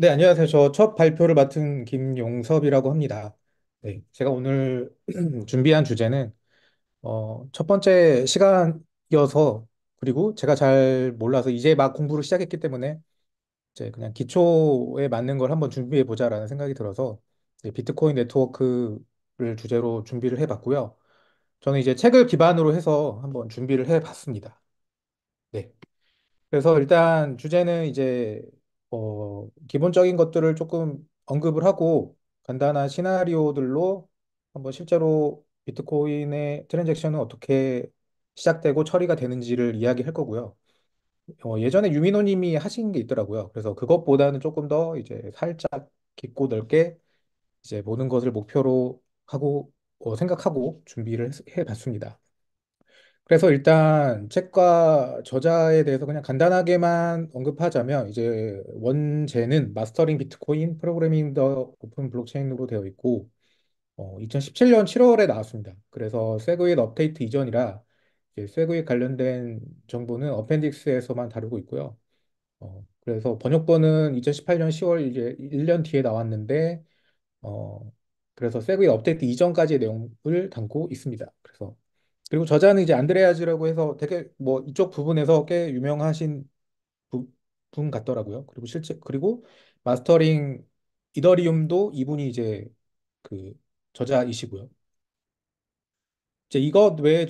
네, 안녕하세요. 저 첫 발표를 맡은 김용섭이라고 합니다. 네, 제가 오늘 준비한 주제는 어, 첫 번째 시간이어서 그리고 제가 잘 몰라서 이제 막 공부를 시작했기 때문에 이제 그냥 기초에 맞는 걸 한번 준비해 보자라는 생각이 들어서 이 비트코인 네트워크를 주제로 준비를 해봤고요. 저는 이제 책을 기반으로 해서 한번 준비를 해봤습니다. 네. 그래서 일단 주제는 이제 어, 기본적인 것들을 조금 언급을 하고 간단한 시나리오들로 한번 실제로 비트코인의 트랜잭션은 어떻게 시작되고 처리가 되는지를 이야기할 거고요. 어, 예전에 유민호님이 하신 게 있더라고요. 그래서 그것보다는 조금 더 이제 살짝 깊고 넓게 이제 모든 것을 목표로 하고 어, 생각하고 준비를 해 봤습니다. 그래서 일단 책과 저자에 대해서 그냥 간단하게만 언급하자면 이제 원제는 마스터링 비트코인 프로그래밍 더 오픈 블록체인으로 되어 있고 어, 2017년 7월에 나왔습니다. 그래서 세그윗 업데이트 이전이라 이제 세그윗 관련된 정보는 어펜딕스에서만 다루고 있고요. 어, 그래서 번역본은 2018년 10월 이제 1년 뒤에 나왔는데 어, 그래서 세그윗 업데이트 이전까지의 내용을 담고 있습니다. 그래서 그리고 저자는 이제 안드레아즈라고 해서 되게 뭐 이쪽 부분에서 꽤 유명하신 분 같더라고요. 그리고 실제 그리고 마스터링 이더리움도 이분이 이제 그 저자이시고요. 이제 이것 외에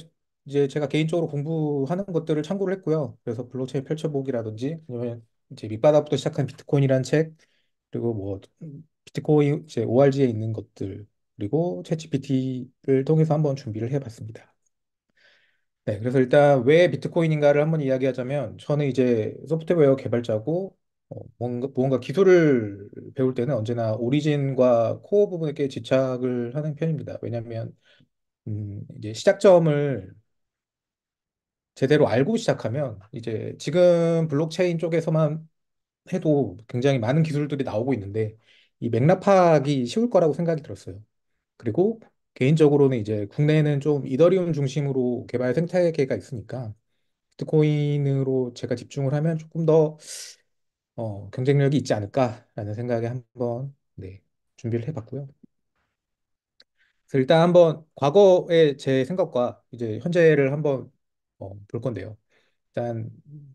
이제 제가 개인적으로 공부하는 것들을 참고를 했고요. 그래서 블록체인 펼쳐보기라든지 아니면 이제 밑바닥부터 시작한 비트코인이란 책 그리고 뭐 비트코인 이제 ORG에 있는 것들 그리고 채 g p t 를 통해서 한번 준비를 해봤습니다. 네, 그래서 일단 왜 비트코인인가를 한번 이야기하자면 저는 이제 소프트웨어 개발자고 어, 뭔가, 뭔가 기술을 배울 때는 언제나 오리진과 코어 부분에 꽤 집착을 하는 편입니다. 왜냐하면 음, 이제 시작점을 제대로 알고 시작하면 이제 지금 블록체인 쪽에서만 해도 굉장히 많은 기술들이 나오고 있는데 이 맥락 파악이 쉬울 거라고 생각이 들었어요. 그리고 개인적으로는 이제 국내에는 좀 이더리움 중심으로 개발 생태계가 있으니까 비트코인으로 제가 집중을 하면 조금 더 어, 경쟁력이 있지 않을까라는 생각에 한번 네, 준비를 해봤고요. 그래서 일단 한번 과거의 제 생각과 이제 현재를 한번 어, 볼 건데요. 일단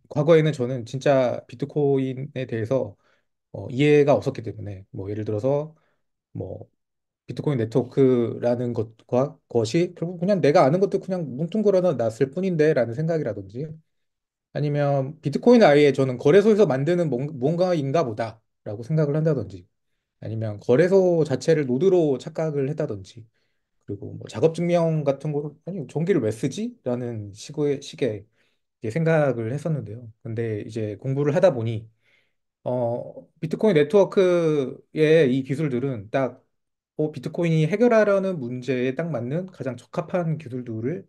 과거에는 저는 진짜 비트코인에 대해서 어, 이해가 없었기 때문에 뭐 예를 들어서 뭐 비트코인 네트워크라는 것과 것이 결국 그냥 내가 아는 것도 그냥 뭉뚱그려놨을 뿐인데라는 생각이라든지 아니면 비트코인 아예 저는 거래소에서 만드는 뭔가인가 보다라고 생각을 한다든지 아니면 거래소 자체를 노드로 착각을 했다든지 그리고 뭐 작업 증명 같은 거 아니 전기를 왜 쓰지?라는 식의 식의 생각을 했었는데요. 근데 이제 공부를 하다 보니 어 비트코인 네트워크의 이 기술들은 딱 어, 비트코인이 해결하려는 문제에 딱 맞는 가장 적합한 기술들을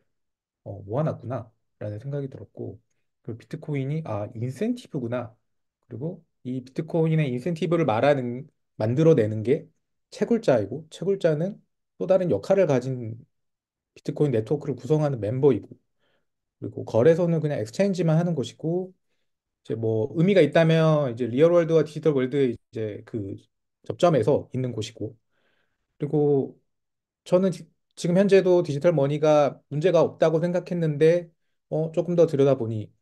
어, 모아놨구나 라는 생각이 들었고 그 비트코인이 아 인센티브구나 그리고 이 비트코인의 인센티브를 말하는 만들어내는 게 채굴자이고 채굴자는 또 다른 역할을 가진 비트코인 네트워크를 구성하는 멤버이고 그리고 거래소는 그냥 엑스체인지만 하는 것이고 이제 뭐 의미가 있다면 이제 리얼월드와 디지털월드의 이제 그 접점에서 있는 곳이고 그리고 저는 지- 지금 현재도 디지털 머니가 문제가 없다고 생각했는데 어, 조금 더 들여다보니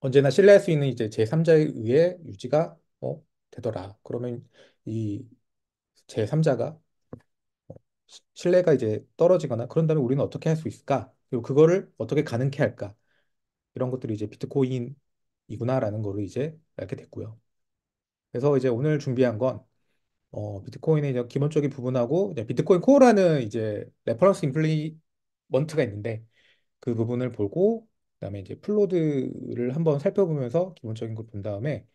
언제나 신뢰할 수 있는 이제 제3자에 의해 유지가 어, 되더라. 그러면 이 제3자가 어, 신뢰가 이제 떨어지거나 그런다면 우리는 어떻게 할 수 있을까? 그리고 그거를 어떻게 가능케 할까? 이런 것들이 이제 비트코인이구나라는 거를 이제 알게 됐고요. 그래서 이제 오늘 준비한 건 어, 비트코인의 이제 기본적인 부분하고 이제 비트코인 코어라는 이제 레퍼런스 임플리먼트가 있는데 그 부분을 보고 그다음에 이제 플로드를 한번 살펴보면서 기본적인 걸 본 다음에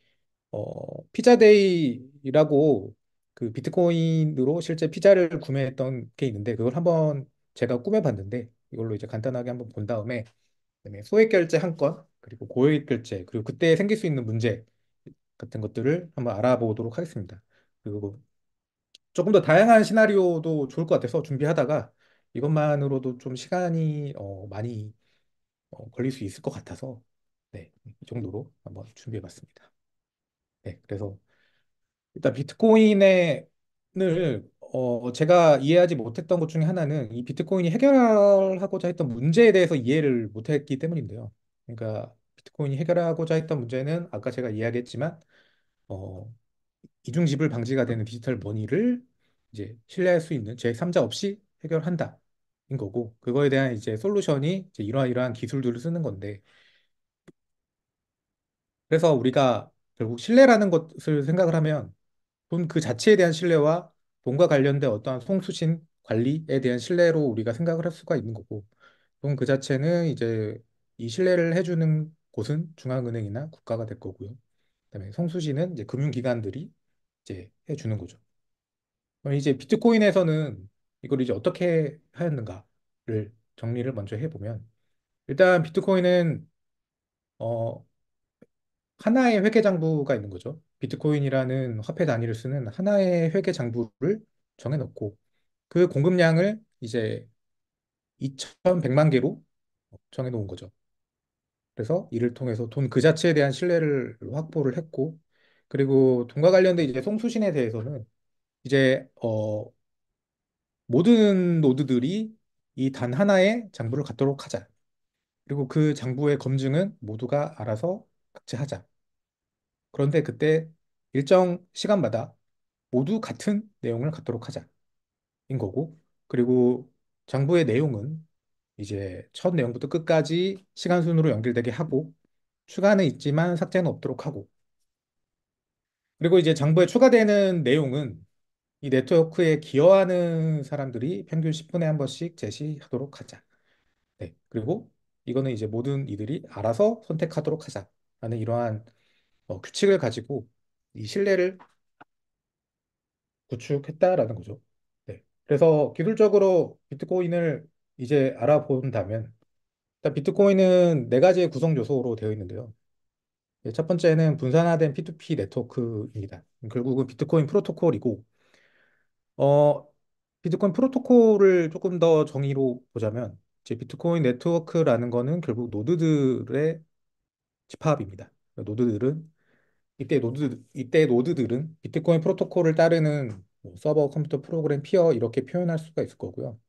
어, 피자데이라고 그 비트코인으로 실제 피자를 구매했던 게 있는데 그걸 한번 제가 꾸며봤는데 이걸로 이제 간단하게 한번 본 다음에 그다음에 소액 결제 한 건 그리고 고액 결제 그리고 그때 생길 수 있는 문제 같은 것들을 한번 알아보도록 하겠습니다. 그리고 조금 더 다양한 시나리오도 좋을 것 같아서 준비하다가 이것만으로도 좀 시간이 어, 많이 어, 걸릴 수 있을 것 같아서 네, 이 정도로 한번 준비해봤습니다. 네, 그래서 일단 비트코인을 어, 제가 이해하지 못했던 것 중에 하나는 이 비트코인이 해결하고자 했던 문제에 대해서 이해를 못했기 때문인데요. 그러니까 비트코인이 해결하고자 했던 문제는 아까 제가 이야기했지만 어, 이중지불 방지가 되는 디지털 머니를 이제 신뢰할 수 있는 제3자 없이 해결한다. 인 거고 그거에 대한 이제 솔루션이 이제 이러이러한 한 기술들을 쓰는 건데 그래서 우리가 결국 신뢰라는 것을 생각을 하면 돈 그 자체에 대한 신뢰와 돈과 관련된 어떠한 송수신 관리에 대한 신뢰로 우리가 생각을 할 수가 있는 거고 돈 그 자체는 이제 이 신뢰를 해주는 곳은 중앙은행이나 국가가 될 거고요. 그다음에 송수신은 이제 금융기관들이 이제 해주는 거죠. 그럼 이제 비트코인에서는 이걸 이제 어떻게 하였는가를 정리를 먼저 해보면 일단 비트코인은 어 하나의 회계 장부가 있는 거죠. 비트코인이라는 화폐 단위를 쓰는 하나의 회계 장부를 정해놓고 그 공급량을 이제 2,100만 개로 정해놓은 거죠. 그래서 이를 통해서 돈 그 자체에 대한 신뢰를 확보를 했고 그리고 돈과 관련된 이제 송수신에 대해서는 이제 어 모든 노드들이 이 단 하나의 장부를 갖도록 하자. 그리고 그 장부의 검증은 모두가 알아서 각자 하자. 그런데 그때 일정 시간마다 모두 같은 내용을 갖도록 하자. 인 거고. 그리고 장부의 내용은 이제 첫 내용부터 끝까지 시간 순으로 연결되게 하고 추가는 있지만 삭제는 없도록 하고 그리고 이제 장부에 추가되는 내용은 이 네트워크에 기여하는 사람들이 평균 10분에 한 번씩 제시하도록 하자. 네. 그리고 이거는 이제 모든 이들이 알아서 선택하도록 하자라는 이러한 어, 규칙을 가지고 이 신뢰를 구축했다라는 거죠. 네. 그래서 기술적으로 비트코인을 이제 알아본다면 일단 비트코인은 네 가지의 구성 요소로 되어 있는데요. 예, 첫 번째는 분산화된 P2P 네트워크입니다. 결국은 비트코인 프로토콜이고, 어, 비트코인 프로토콜을 조금 더 정의로 보자면, 이제 비트코인 네트워크라는 거는 결국 노드들의 집합입니다. 노드들은, 이때 노드, 이때 노드들은 비트코인 프로토콜을 따르는 뭐 서버, 컴퓨터, 프로그램, 피어 이렇게 표현할 수가 있을 거고요.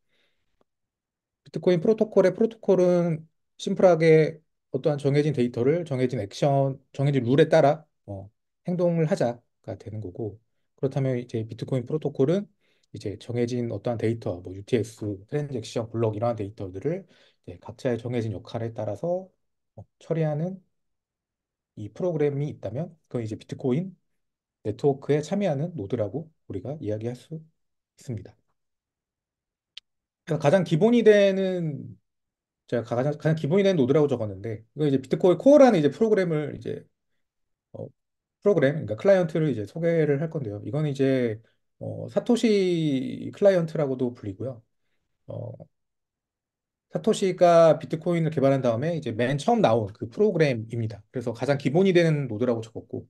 비트코인 프로토콜의 프로토콜은 심플하게 어떠한 정해진 데이터를 정해진 액션, 정해진 룰에 따라 어, 행동을 하자가 되는 거고 그렇다면 이제 비트코인 프로토콜은 이제 정해진 어떠한 데이터, 뭐 UTS, 트랜잭션, 블록 이러한 데이터들을 각자의 정해진 역할에 따라서 어, 처리하는 이 프로그램이 있다면 그건 이제 비트코인 네트워크에 참여하는 노드라고 우리가 이야기할 수 있습니다. 가장 기본이 되는 제가 가장, 가장 기본이 된 노드라고 적었는데 이거 이제 비트코인 코어라는 이제 프로그램을 이제 어, 프로그램 그러니까 클라이언트를 이제 소개를 할 건데요. 이건 이제 어, 사토시 클라이언트라고도 불리고요. 어, 사토시가 비트코인을 개발한 다음에 이제 맨 처음 나온 그 프로그램입니다. 그래서 가장 기본이 되는 노드라고 적었고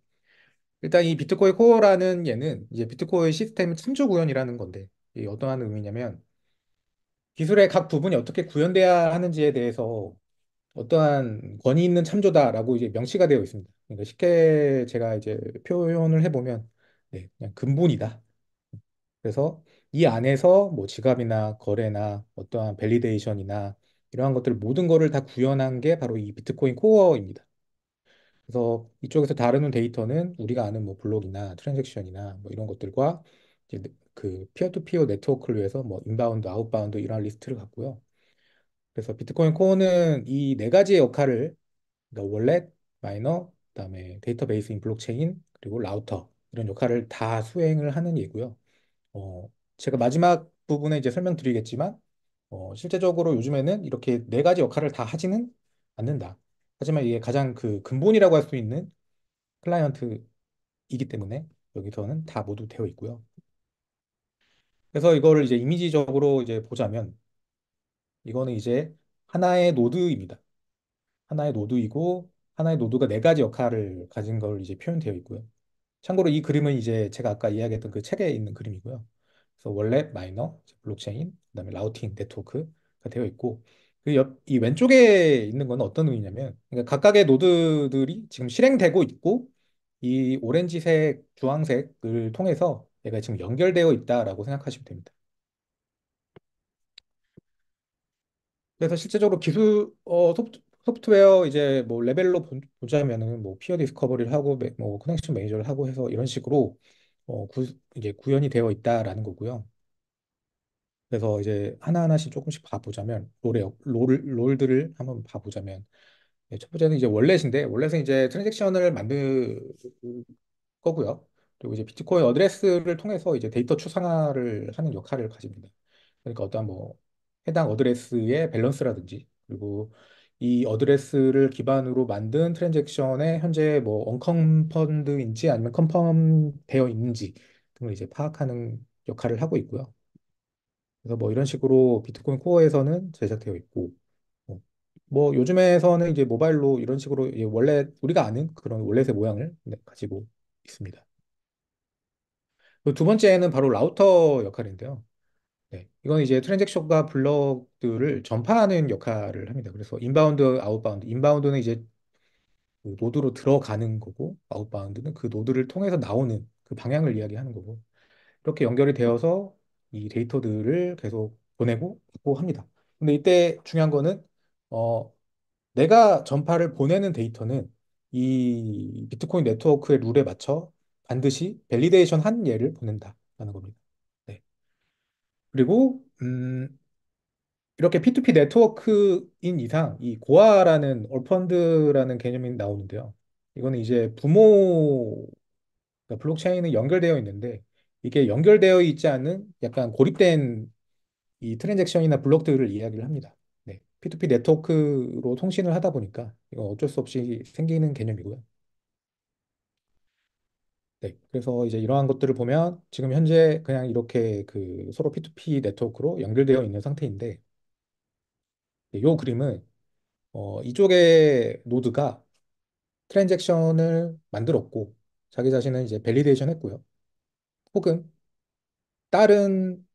일단 이 비트코인 코어라는 얘는 이제 비트코인 시스템 참조 구현이라는 건데 어떠한 의미냐면 기술의 각 부분이 어떻게 구현돼야 하는지에 대해서 어떠한 권위 있는 참조다라고 이제 명시가 되어 있습니다. 그러니까 쉽게 제가 이제 표현을 해보면 네, 그냥 근본이다. 그래서 이 안에서 뭐 지갑이나 거래나 어떠한 밸리데이션이나 이러한 것들 모든 거를 다 구현한 게 바로 이 비트코인 코어입니다. 그래서 이쪽에서 다루는 데이터는 우리가 아는 뭐 블록이나 트랜잭션이나 뭐 이런 것들과 그 피어투피어 네트워크를 위해서 뭐 인바운드, 아웃바운드 이런 리스트를 갖고요. 그래서 비트코인 코어는 이 네 가지의 역할을 그러니까 월렛, 마이너, 그다음에 데이터베이스인 블록체인 그리고 라우터 이런 역할을 다 수행을 하는 예고요. 어, 제가 마지막 부분에 이제 설명드리겠지만 어, 실제적으로 요즘에는 이렇게 네 가지 역할을 다 하지는 않는다. 하지만 이게 가장 그 근본이라고 할 수 있는 클라이언트이기 때문에 여기서는 다 모두 되어 있고요. 그래서 이거를 이제 이미지적으로 이제 보자면 이거는 이제 하나의 노드입니다. 하나의 노드이고 하나의 노드가 네 가지 역할을 가진 걸 이제 표현되어 있고요. 참고로 이 그림은 이제 제가 아까 이야기했던 그 책에 있는 그림이고요. 그래서 월렛, 마이너, 블록체인, 그다음에 라우팅, 네트워크가 되어 있고 그 옆 이 왼쪽에 있는 건 어떤 의미냐면 그러니까 각각의 노드들이 지금 실행되고 있고 이 오렌지색, 주황색을 통해서 얘가 지금 연결되어 있다라고 생각하시면 됩니다. 그래서 실제적으로 기술 어, 소프트, 웨어 이제 뭐 레벨로 보자면은 뭐 피어 디스커버리를 하고 뭐 커넥션 매니저를 하고 해서 이런 식으로 어, 구, 이제 구현이 되어 있다라는 거고요. 그래서 이제 하나하나씩 조금씩 봐보자면 롤의 롤, 롤들을 한번 봐보자면 네, 첫 번째는 이제 월렛인데 월렛은 이제 트랜잭션을 만들 거고요. 그리고 이제 비트코인 어드레스를 통해서 이제 데이터 추상화를 하는 역할을 가집니다. 그러니까 어떠한 뭐 해당 어드레스의 밸런스라든지 그리고 이 어드레스를 기반으로 만든 트랜잭션의 현재 뭐 언컴펀드인지 아니면 컴펌 되어 있는지 등을 이제 파악하는 역할을 하고 있고요. 그래서 뭐 이런 식으로 비트코인 코어에서는 제작되어 있고 뭐, 뭐 요즘에서는 이제 모바일로 이런 식으로 원래 우리가 아는 그런 원래의 모양을 네, 가지고 있습니다. 그 두 번째는 바로 라우터 역할인데요. 네, 이건 이제 트랜잭션과 블럭들을 전파하는 역할을 합니다. 그래서 인바운드, 아웃바운드. 인바운드는 이제 그 노드로 들어가는 거고, 아웃바운드는 그 노드를 통해서 나오는 그 방향을 이야기하는 거고, 이렇게 연결이 되어서 이 데이터들을 계속 보내고 받고 합니다. 근데 이때 중요한 거는 어, 내가 전파를 보내는 데이터는 이 비트코인 네트워크의 룰에 맞춰 반드시 밸리데이션 한 예를 보낸다라는 겁니다. 네. 그리고 음, 이렇게 P2P 네트워크인 이상 이 고아라는 얼펀드라는 개념이 나오는데요. 이거는 이제 부모 그러니까 블록체인은 연결되어 있는데 이게 연결되어 있지 않은 약간 고립된 이 트랜잭션이나 블록들을 이야기를 합니다. 네. P2P 네트워크로 통신을 하다 보니까 이거 어쩔 수 없이 생기는 개념이고요. 네, 그래서 이제 이러한 것들을 보면 지금 현재 그냥 이렇게 그 서로 P2P 네트워크로 연결되어 있는 상태인데 네, 요 그림은 어, 이쪽에 노드가 트랜잭션을 만들었고 자기 자신은 이제 밸리데이션 했고요. 혹은 다른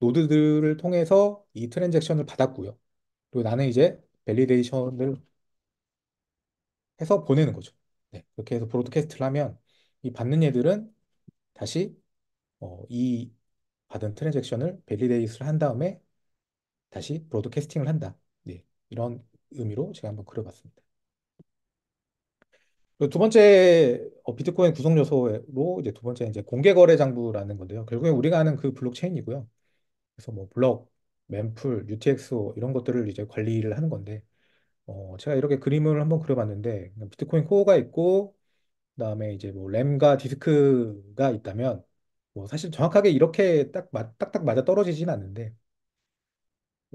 노드들을 통해서 이 트랜잭션을 받았고요. 그리고 나는 이제 밸리데이션을 해서 보내는 거죠. 네, 이렇게 해서 브로드캐스트를 하면 이 받는 얘들은 다시 어, 이 받은 트랜잭션을 밸리데이트를 한 다음에 다시 브로드캐스팅을 한다. 네, 이런 의미로 제가 한번 그려봤습니다. 두 번째 어, 비트코인 구성 요소로 이제 두 번째 이제 공개 거래 장부라는 건데요. 결국에 우리가 아는 그 블록체인이고요. 그래서 뭐 블록, 램풀 UTXO 뭐 이런 것들을 이제 관리를 하는 건데 어, 제가 이렇게 그림을 한번 그려봤는데 비트코인 코어가 있고 그다음에 이제 뭐 램과 디스크가 있다면 뭐 사실 정확하게 이렇게 딱 맞, 딱딱 맞아 떨어지진 않는데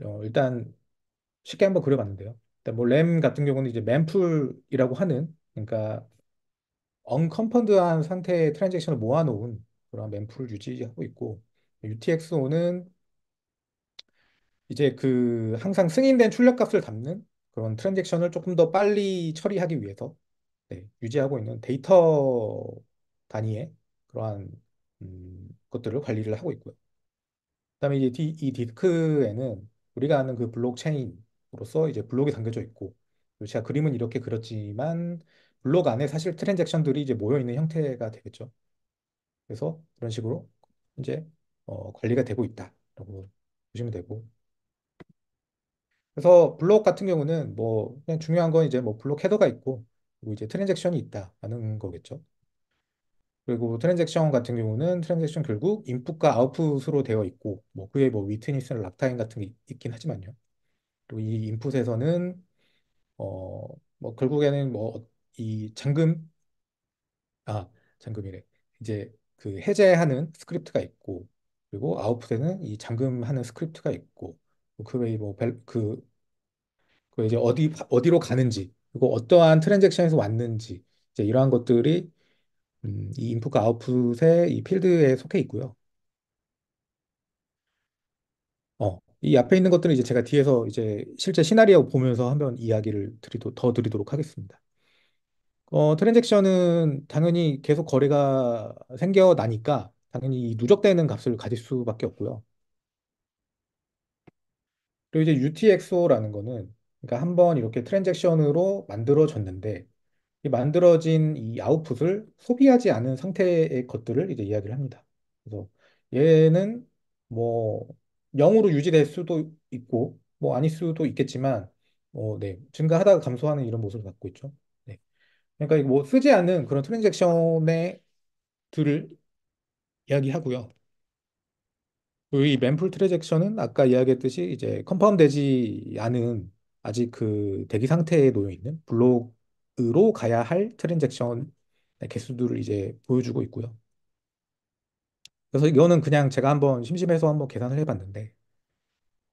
어, 일단 쉽게 한번 그려봤는데요. 일단 뭐램 같은 경우는 이제 맨풀이라고 하는 그러니까 언컴펀드한 상태의 트랜잭션을 모아놓은 그런 맨풀을 유지하고 있고 UTXO는 이제 그 항상 승인된 출력값을 담는 그런 트랜잭션을 조금 더 빨리 처리하기 위해서 네, 유지하고 있는 데이터 단위의 그러한 음, 것들을 관리를 하고 있고요. 그다음에 이제 디, 이 디스크에는 우리가 아는 그 블록체인으로서 이제 블록이 담겨져 있고 제가 그림은 이렇게 그렸지만 블록 안에 사실 트랜잭션들이 이제 모여 있는 형태가 되겠죠. 그래서 이런 식으로 이제 어, 관리가 되고 있다라고 보시면 되고. 그래서 블록 같은 경우는 뭐 그냥 중요한 건 이제 뭐 블록 헤더가 있고 그리고 뭐 이제 트랜잭션이 있다라는 거겠죠. 그리고 트랜잭션 같은 경우는 트랜잭션 결국 인풋과 아웃풋으로 되어 있고 뭐 그에 뭐 위트니스나 락타임 같은 게 있긴 하지만요. 그리고 이 인풋에서는 어 뭐 결국에는 뭐 이 잠금 아 잠금이래 이제 그 해제하는 스크립트가 있고 그리고 아웃풋에는 이 잠금하는 스크립트가 있고 그 외에 뭐그 그 이제 어디 어디로 가는지 그리고 어떠한 트랜잭션에서 왔는지 이제 이러한 것들이 음, 이 인풋과 아웃풋의 이 필드에 속해 있고요. 어, 이 앞에 있는 것들은 이제 제가 뒤에서 이제 실제 시나리오 보면서 한번 이야기를 드리도 더 드리도록 하겠습니다. 어, 트랜잭션은 당연히 계속 거래가 생겨나니까 당연히 누적되는 값을 가질 수밖에 없고요. 그리고 이제 UTXO라는 거는 그러니까 한번 이렇게 트랜잭션으로 만들어졌는데 이 만들어진 이 아웃풋을 소비하지 않은 상태의 것들을 이제 이야기를 합니다. 그래서 얘는 뭐 0으로 유지될 수도 있고 뭐 아닐 수도 있겠지만 어, 네. 증가하다가 감소하는 이런 모습을 갖고 있죠. 네. 그러니까 뭐 쓰지 않은 그런 트랜잭션의 들을 이야기하고요. 이 램플 트랜잭션은 아까 이야기했듯이 이제 컴파운 되지 않은 아직 그 대기 상태에 놓여 있는 블록으로 가야 할 트랜잭션 개수들을 이제 보여주고 있고요. 그래서 이거는 그냥 제가 한번 심심해서 한번 계산을 해봤는데,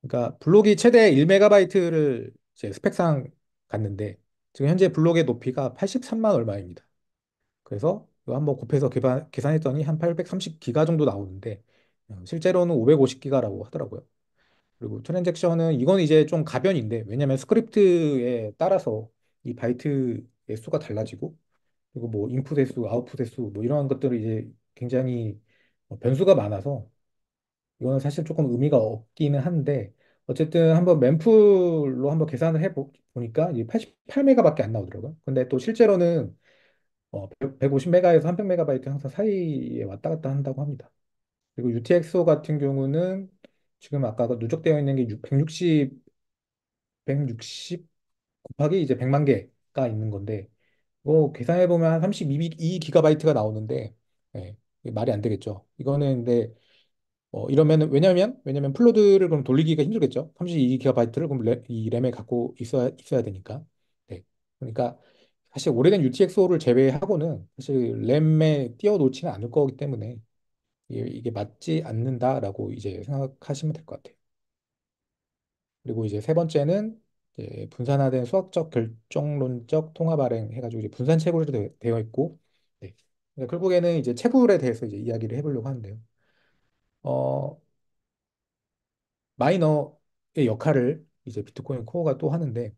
그러니까 블록이 최대 1메가바이트를 제 스펙상 갔는데 지금 현재 블록의 높이가 83만 얼마입니다. 그래서 이거 한번 곱해서 계산, 계산했더니 한 830기가 정도 나오는데 실제로는 550기가라고 하더라고요. 그리고 트랜잭션은 이건 이제 좀 가변인데 왜냐면 스크립트에 따라서 이 바이트의 수가 달라지고 그리고 뭐 인풋의 수, 아웃풋의 수 뭐이런 것들을 이제 굉장히 어, 변수가 많아서 이거는 사실 조금 의미가 없기는 한데 어쨌든 한번 맨풀로 한번 계산을 해 보니까 88메가밖에 안 나오더라고요. 근데 또 실제로는 어, 150메가에서 300메가바이트 항상 사이에 왔다 갔다 한다고 합니다. 그리고 UTXO 같은 경우는 지금 아까 그 누적되어 있는 게 160, 160 곱하기 이제 100만 개가 있는 건데, 이거 계산해 보면 32기가바이트가 나오는데, 예, 말이 안 되겠죠. 이거는 근데 어, 이러면은 왜냐면 왜냐면 플로드를 그럼 돌리기가 힘들겠죠. 32기가바이트를 그럼 램, 이 램에 갖고 있어야 있어야 되니까. 네. 그러니까 사실 오래된 UTXO를 제외하고는 사실 램에 띄워 놓지는 않을 거기 때문에 이게 맞지 않는다라고 이제 생각하시면 될 것 같아요. 그리고 이제 세 번째는 이제 분산화된 수학적 결정론적 통합 발행 해가지고 이제 분산 채굴로 되어 있고, 네. 그 결국에는 이제 채굴에 대해서 이제 이야기를 해보려고 하는데요. 어, 마이너의 역할을 이제 비트코인 코어가 또 하는데,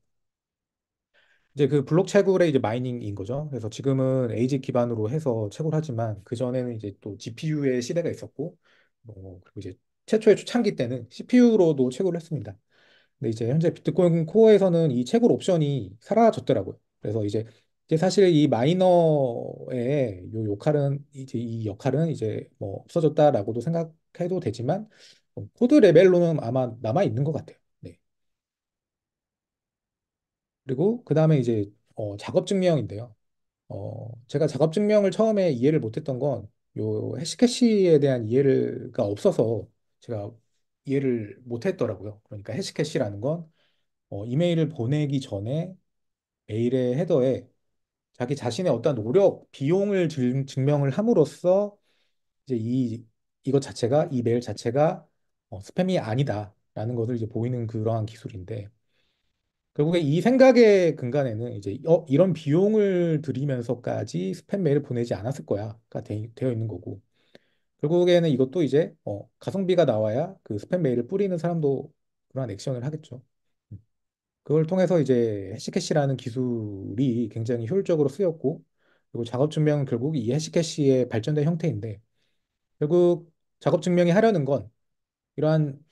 이제 그 블록 채굴의 이제 마이닝인 거죠. 그래서 지금은 에이 i 기반으로 해서 채굴하지만 그 전에는 이제 또 GPU의 시대가 있었고 어, 그리고 이제 최초의 초창기 때는 CPU로도 채굴을 했습니다. 근데 이제 현재 비트코인 코어에서는 이 채굴 옵션이 사라졌더라고요. 그래서 이제 이제 사실 이 마이너의 요 역할은 이제 이 역할은 이제 뭐 없어졌다라고도 생각해도 되지만 어, 코드 레벨로는 아마 남아 있는 것 같아요. 그리고 그 다음에 이제 어, 작업 증명인데요. 어, 제가 작업 증명을 처음에 이해를 못했던 건 요 해시캐시에 대한 이해가 없어서 제가 이해를 못했더라고요. 그러니까 해시캐시라는 건 어, 이메일을 보내기 전에 메일의 헤더에 자기 자신의 어떤 노력, 비용을 증, 증명을 함으로써 이제 이 이것 자체가 이 메일 자체가 어, 스팸이 아니다라는 것을 이제 보이는 그러한 기술인데 결국에 이 생각의 근간에는 이제 어, 이런 비용을 들이면서까지 스팸 메일을 보내지 않았을 거야가 되, 어 있는 거고 결국에는 이것도 이제 어, 가성비가 나와야 그 스팸 메일을 뿌리는 사람도 그러한 액션을 하겠죠. 음. 그걸 통해서 이제 해시캐시라는 기술이 굉장히 효율적으로 쓰였고 그리고 작업 증명은 결국 이 해시캐시의 발전된 형태인데 결국 작업 증명이 하려는 건 이러한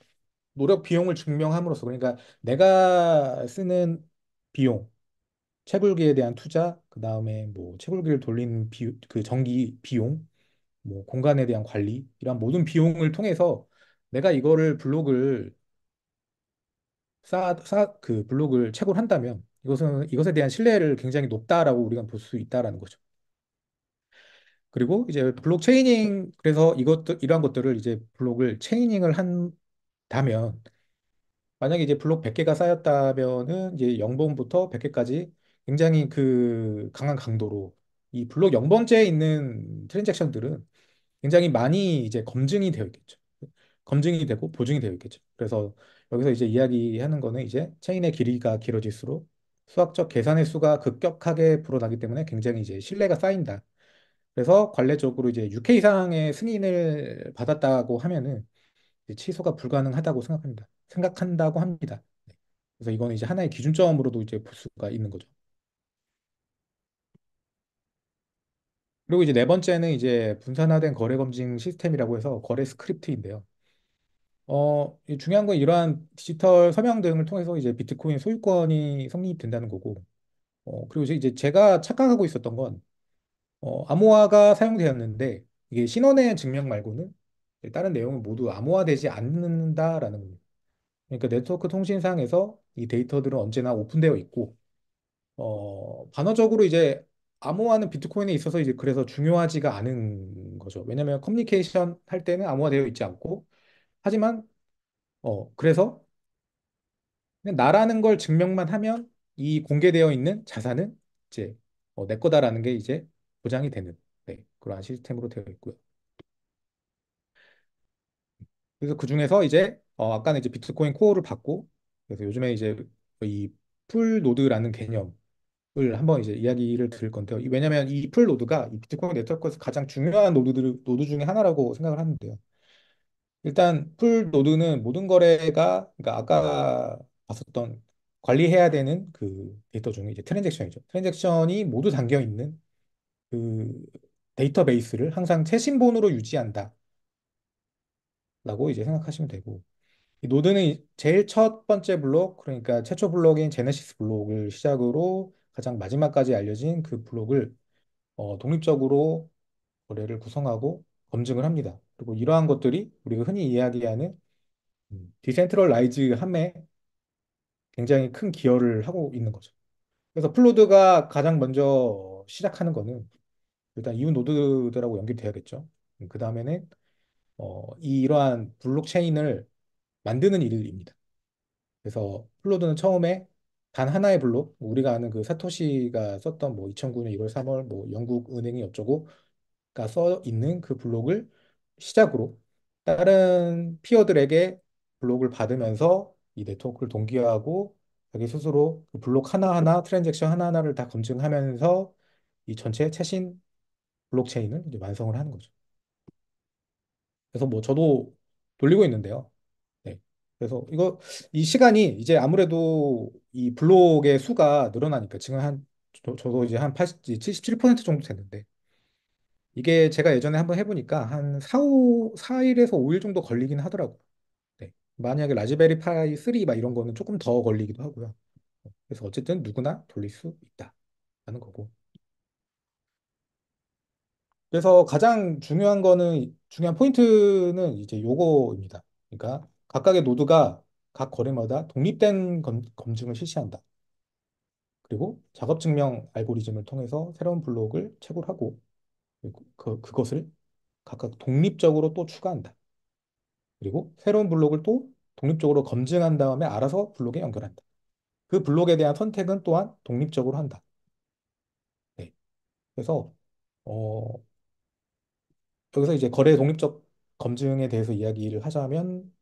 노력 비용을 증명함으로써 그러니까 내가 쓰는 비용 채굴기에 대한 투자 그 다음에 뭐 채굴기를 돌리는 비, 그 전기 비용 뭐 공간에 대한 관리 이런 모든 비용을 통해서 내가 이거를 블록을 쌓아 그 블록을 채굴한다면 이것은 이것에 대한 신뢰를 굉장히 높다라고 우리가 볼 수 있다라는 거죠. 그리고 이제 블록 체이닝 그래서 이것도 이러한 것들을 이제 블록을 체이닝을 한 다면 만약에 이제 블록 100개가 쌓였다면은 이제 0번부터 100개까지 굉장히 그 강한 강도로 이 블록 0번째에 있는 트랜잭션들은 굉장히 많이 이제 검증이 되어 있겠죠. 검증이 되고 보증이 되어 있겠죠. 그래서 여기서 이제 이야기하는 거는 이제 체인의 길이가 길어질수록 수학적 계산의 수가 급격하게 불어나기 때문에 굉장히 이제 신뢰가 쌓인다. 그래서 관례적으로 이제 6회 이상의 승인을 받았다고 하면은 취소가 불가능하다고 생각합니다. 생각한다고 합니다. 네. 그래서 이거는 이제 하나의 기준점으로도 이제 볼 수가 있는 거죠. 그리고 이제 네 번째는 이제 분산화된 거래 검증 시스템이라고 해서 거래 스크립트인데요. 어, 중요한 건 이러한 디지털 서명 등을 통해서 이제 비트코인 소유권이 성립된다는 거고, 어, 그리고 이제 제가 착각하고 있었던 건, 어, 암호화가 사용되었는데, 이게 신원의 증명 말고는 다른 내용은 모두 암호화되지 않는다라는 겁니다. 그러니까 네트워크 통신상에서 이 데이터들은 언제나 오픈되어 있고 어, 반어적으로 이제 암호화는 비트코인에 있어서 이제 그래서 중요하지가 않은 거죠. 왜냐하면 커뮤니케이션 할 때는 암호화되어 있지 않고 하지만 어, 그래서 나라는 걸 증명만 하면 이 공개되어 있는 자산은 이제 어, 내 거다라는 게 이제 보장이 되는 네, 그러한 시스템으로 되어 있고요. 그래서 그 중에서 이제 어, 아까는 이제 비트코인 코어를 받고 그래서 요즘에 이제 이 풀 노드라는 개념을 한번 이제 이야기를 드릴 건데요. 왜냐하면 이 풀 노드가 이 비트코인 네트워크에서 가장 중요한 노드들 노드 중에 하나라고 생각을 하는데요. 일단 풀 노드는 모든 거래가 그러니까 아까 봤었던 관리해야 되는 그 데이터 중에 이제 트랜잭션이죠. 트랜잭션이 모두 담겨 있는 그 데이터베이스를 항상 최신본으로 유지한다. 라고 이제 생각하시면 되고 이 노드는 제일 첫 번째 블록 그러니까 최초 블록인 제네시스 블록을 시작으로 가장 마지막까지 알려진 그 블록을 어, 독립적으로 거래를 구성하고 검증을 합니다. 그리고 이러한 것들이 우리가 흔히 이야기하는 음, 디센트럴라이즈 함에 굉장히 큰 기여를 하고 있는 거죠. 그래서 플로드가 가장 먼저 시작하는 거는 일단 이웃 노드들하고 연결돼야겠죠. 그 다음에는 어, 이러한 블록체인을 만드는 일입니다. 그래서 플로드는 처음에 단 하나의 블록, 우리가 아는 그 사토시가 썼던 뭐 2009년 1월 3월 뭐 영국 은행이 어쩌고가 써 있는 그 블록을 시작으로 다른 피어들에게 블록을 받으면서 이 네트워크를 동기화하고 자기 스스로 그 블록 하나하나 트랜잭션 하나하나를 다 검증하면서 이 전체 최신 블록체인을 이제 완성을 하는 거죠. 그래서 뭐 저도 돌리고 있는데요. 네. 그래서 이거 이 시간이 이제 아무래도 이 블록의 수가 늘어나니까 지금 한 저, 도 이제 한 80, 77% 정도 됐는데 이게 제가 예전에 한번 해보니까 한 4, 5, 4일에서 5일 정도 걸리긴 하더라고요. 네. 만약에 라즈베리 파이 3막 이런 거는 조금 더 걸리기도 하고요. 그래서 어쨌든 누구나 돌릴 수 있다라는 거고. 그래서 가장 중요한 거는 중요한 포인트는 이제 요거입니다. 그러니까 각각의 노드가 각 거래마다 독립된 검, 증을 실시한다. 그리고 작업 증명 알고리즘을 통해서 새로운 블록을 채굴하고 그, 그것을 각각 독립적으로 또 추가한다. 그리고 새로운 블록을 또 독립적으로 검증한 다음에 알아서 블록에 연결한다. 그 블록에 대한 선택은 또한 독립적으로 한다. 네. 그래서 어, 여기서 이제 거래 독립적 검증에 대해서 이야기를 하자면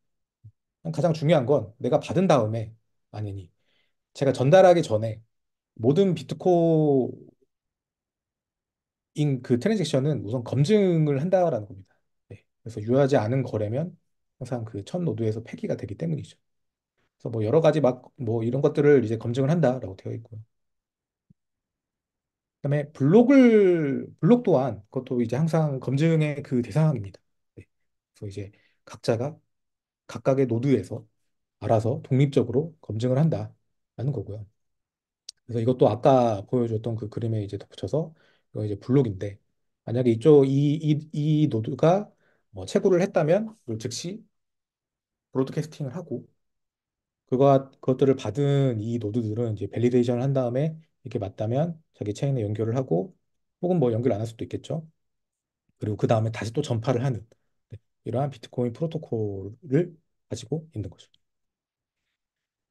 가장 중요한 건 내가 받은 다음에 아니니 제가 전달하기 전에 모든 비트코인 그 트랜잭션은 우선 검증을 한다라는 겁니다. 네. 그래서 유효하지 않은 거래면 항상 그 첫 노드에서 폐기가 되기 때문이죠. 그래서 뭐 여러 가지 막 뭐 이런 것들을 이제 검증을 한다라고 되어 있고요. 그다음에 블록을 블록 또한 그것도 이제 항상 검증의 그 대상입니다. 네. 그래서 이제 각자가 각각의 노드에서 알아서 독립적으로 검증을 한다라는 거고요. 그래서 이것도 아까 보여줬던 그 그림에 이제 덧붙여서 이거 이제 블록인데 만약에 이쪽 이이이 노드가 뭐 채굴을 했다면 즉시 브로드캐스팅을 하고 그와 그것들을 받은 이 노드들은 이제 밸리데이션을 한 다음에 이렇게 맞다면 자기 체인에 연결을 하고 혹은 뭐 연결 안 할 수도 있겠죠. 그리고 그 다음에 다시 또 전파를 하는 네, 이러한 비트코인 프로토콜을 가지고 있는 거죠.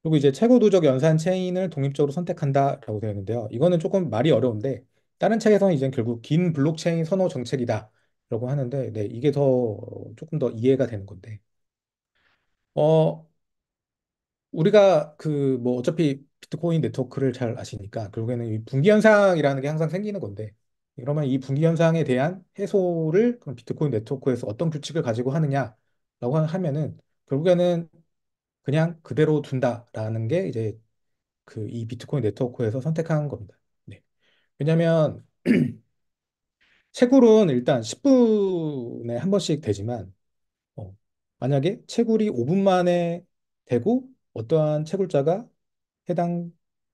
그리고 이제 최고 도적 연산 체인을 독립적으로 선택한다라고 되어 있는데요. 이거는 조금 말이 어려운데 다른 책에서는 이제 결국 긴 블록체인 선호 정책이다 라고 하는데 네, 이게 더 조금 더 이해가 되는 건데 어 우리가 그 뭐 어차피 비트코인 네트워크를 잘 아시니까 결국에는 이 분기 현상이라는 게 항상 생기는 건데 그러면 이 분기 현상에 대한 해소를 그럼 비트코인 네트워크에서 어떤 규칙을 가지고 하느냐라고 하면은 결국에는 그냥 그대로 둔다라는 게 이제 그 이 비트코인 네트워크에서 선택한 겁니다. 네. 왜냐하면 채굴은 일단 10분에 한 번씩 되지만 어, 만약에 채굴이 5분 만에 되고 어떠한 채굴자가 해당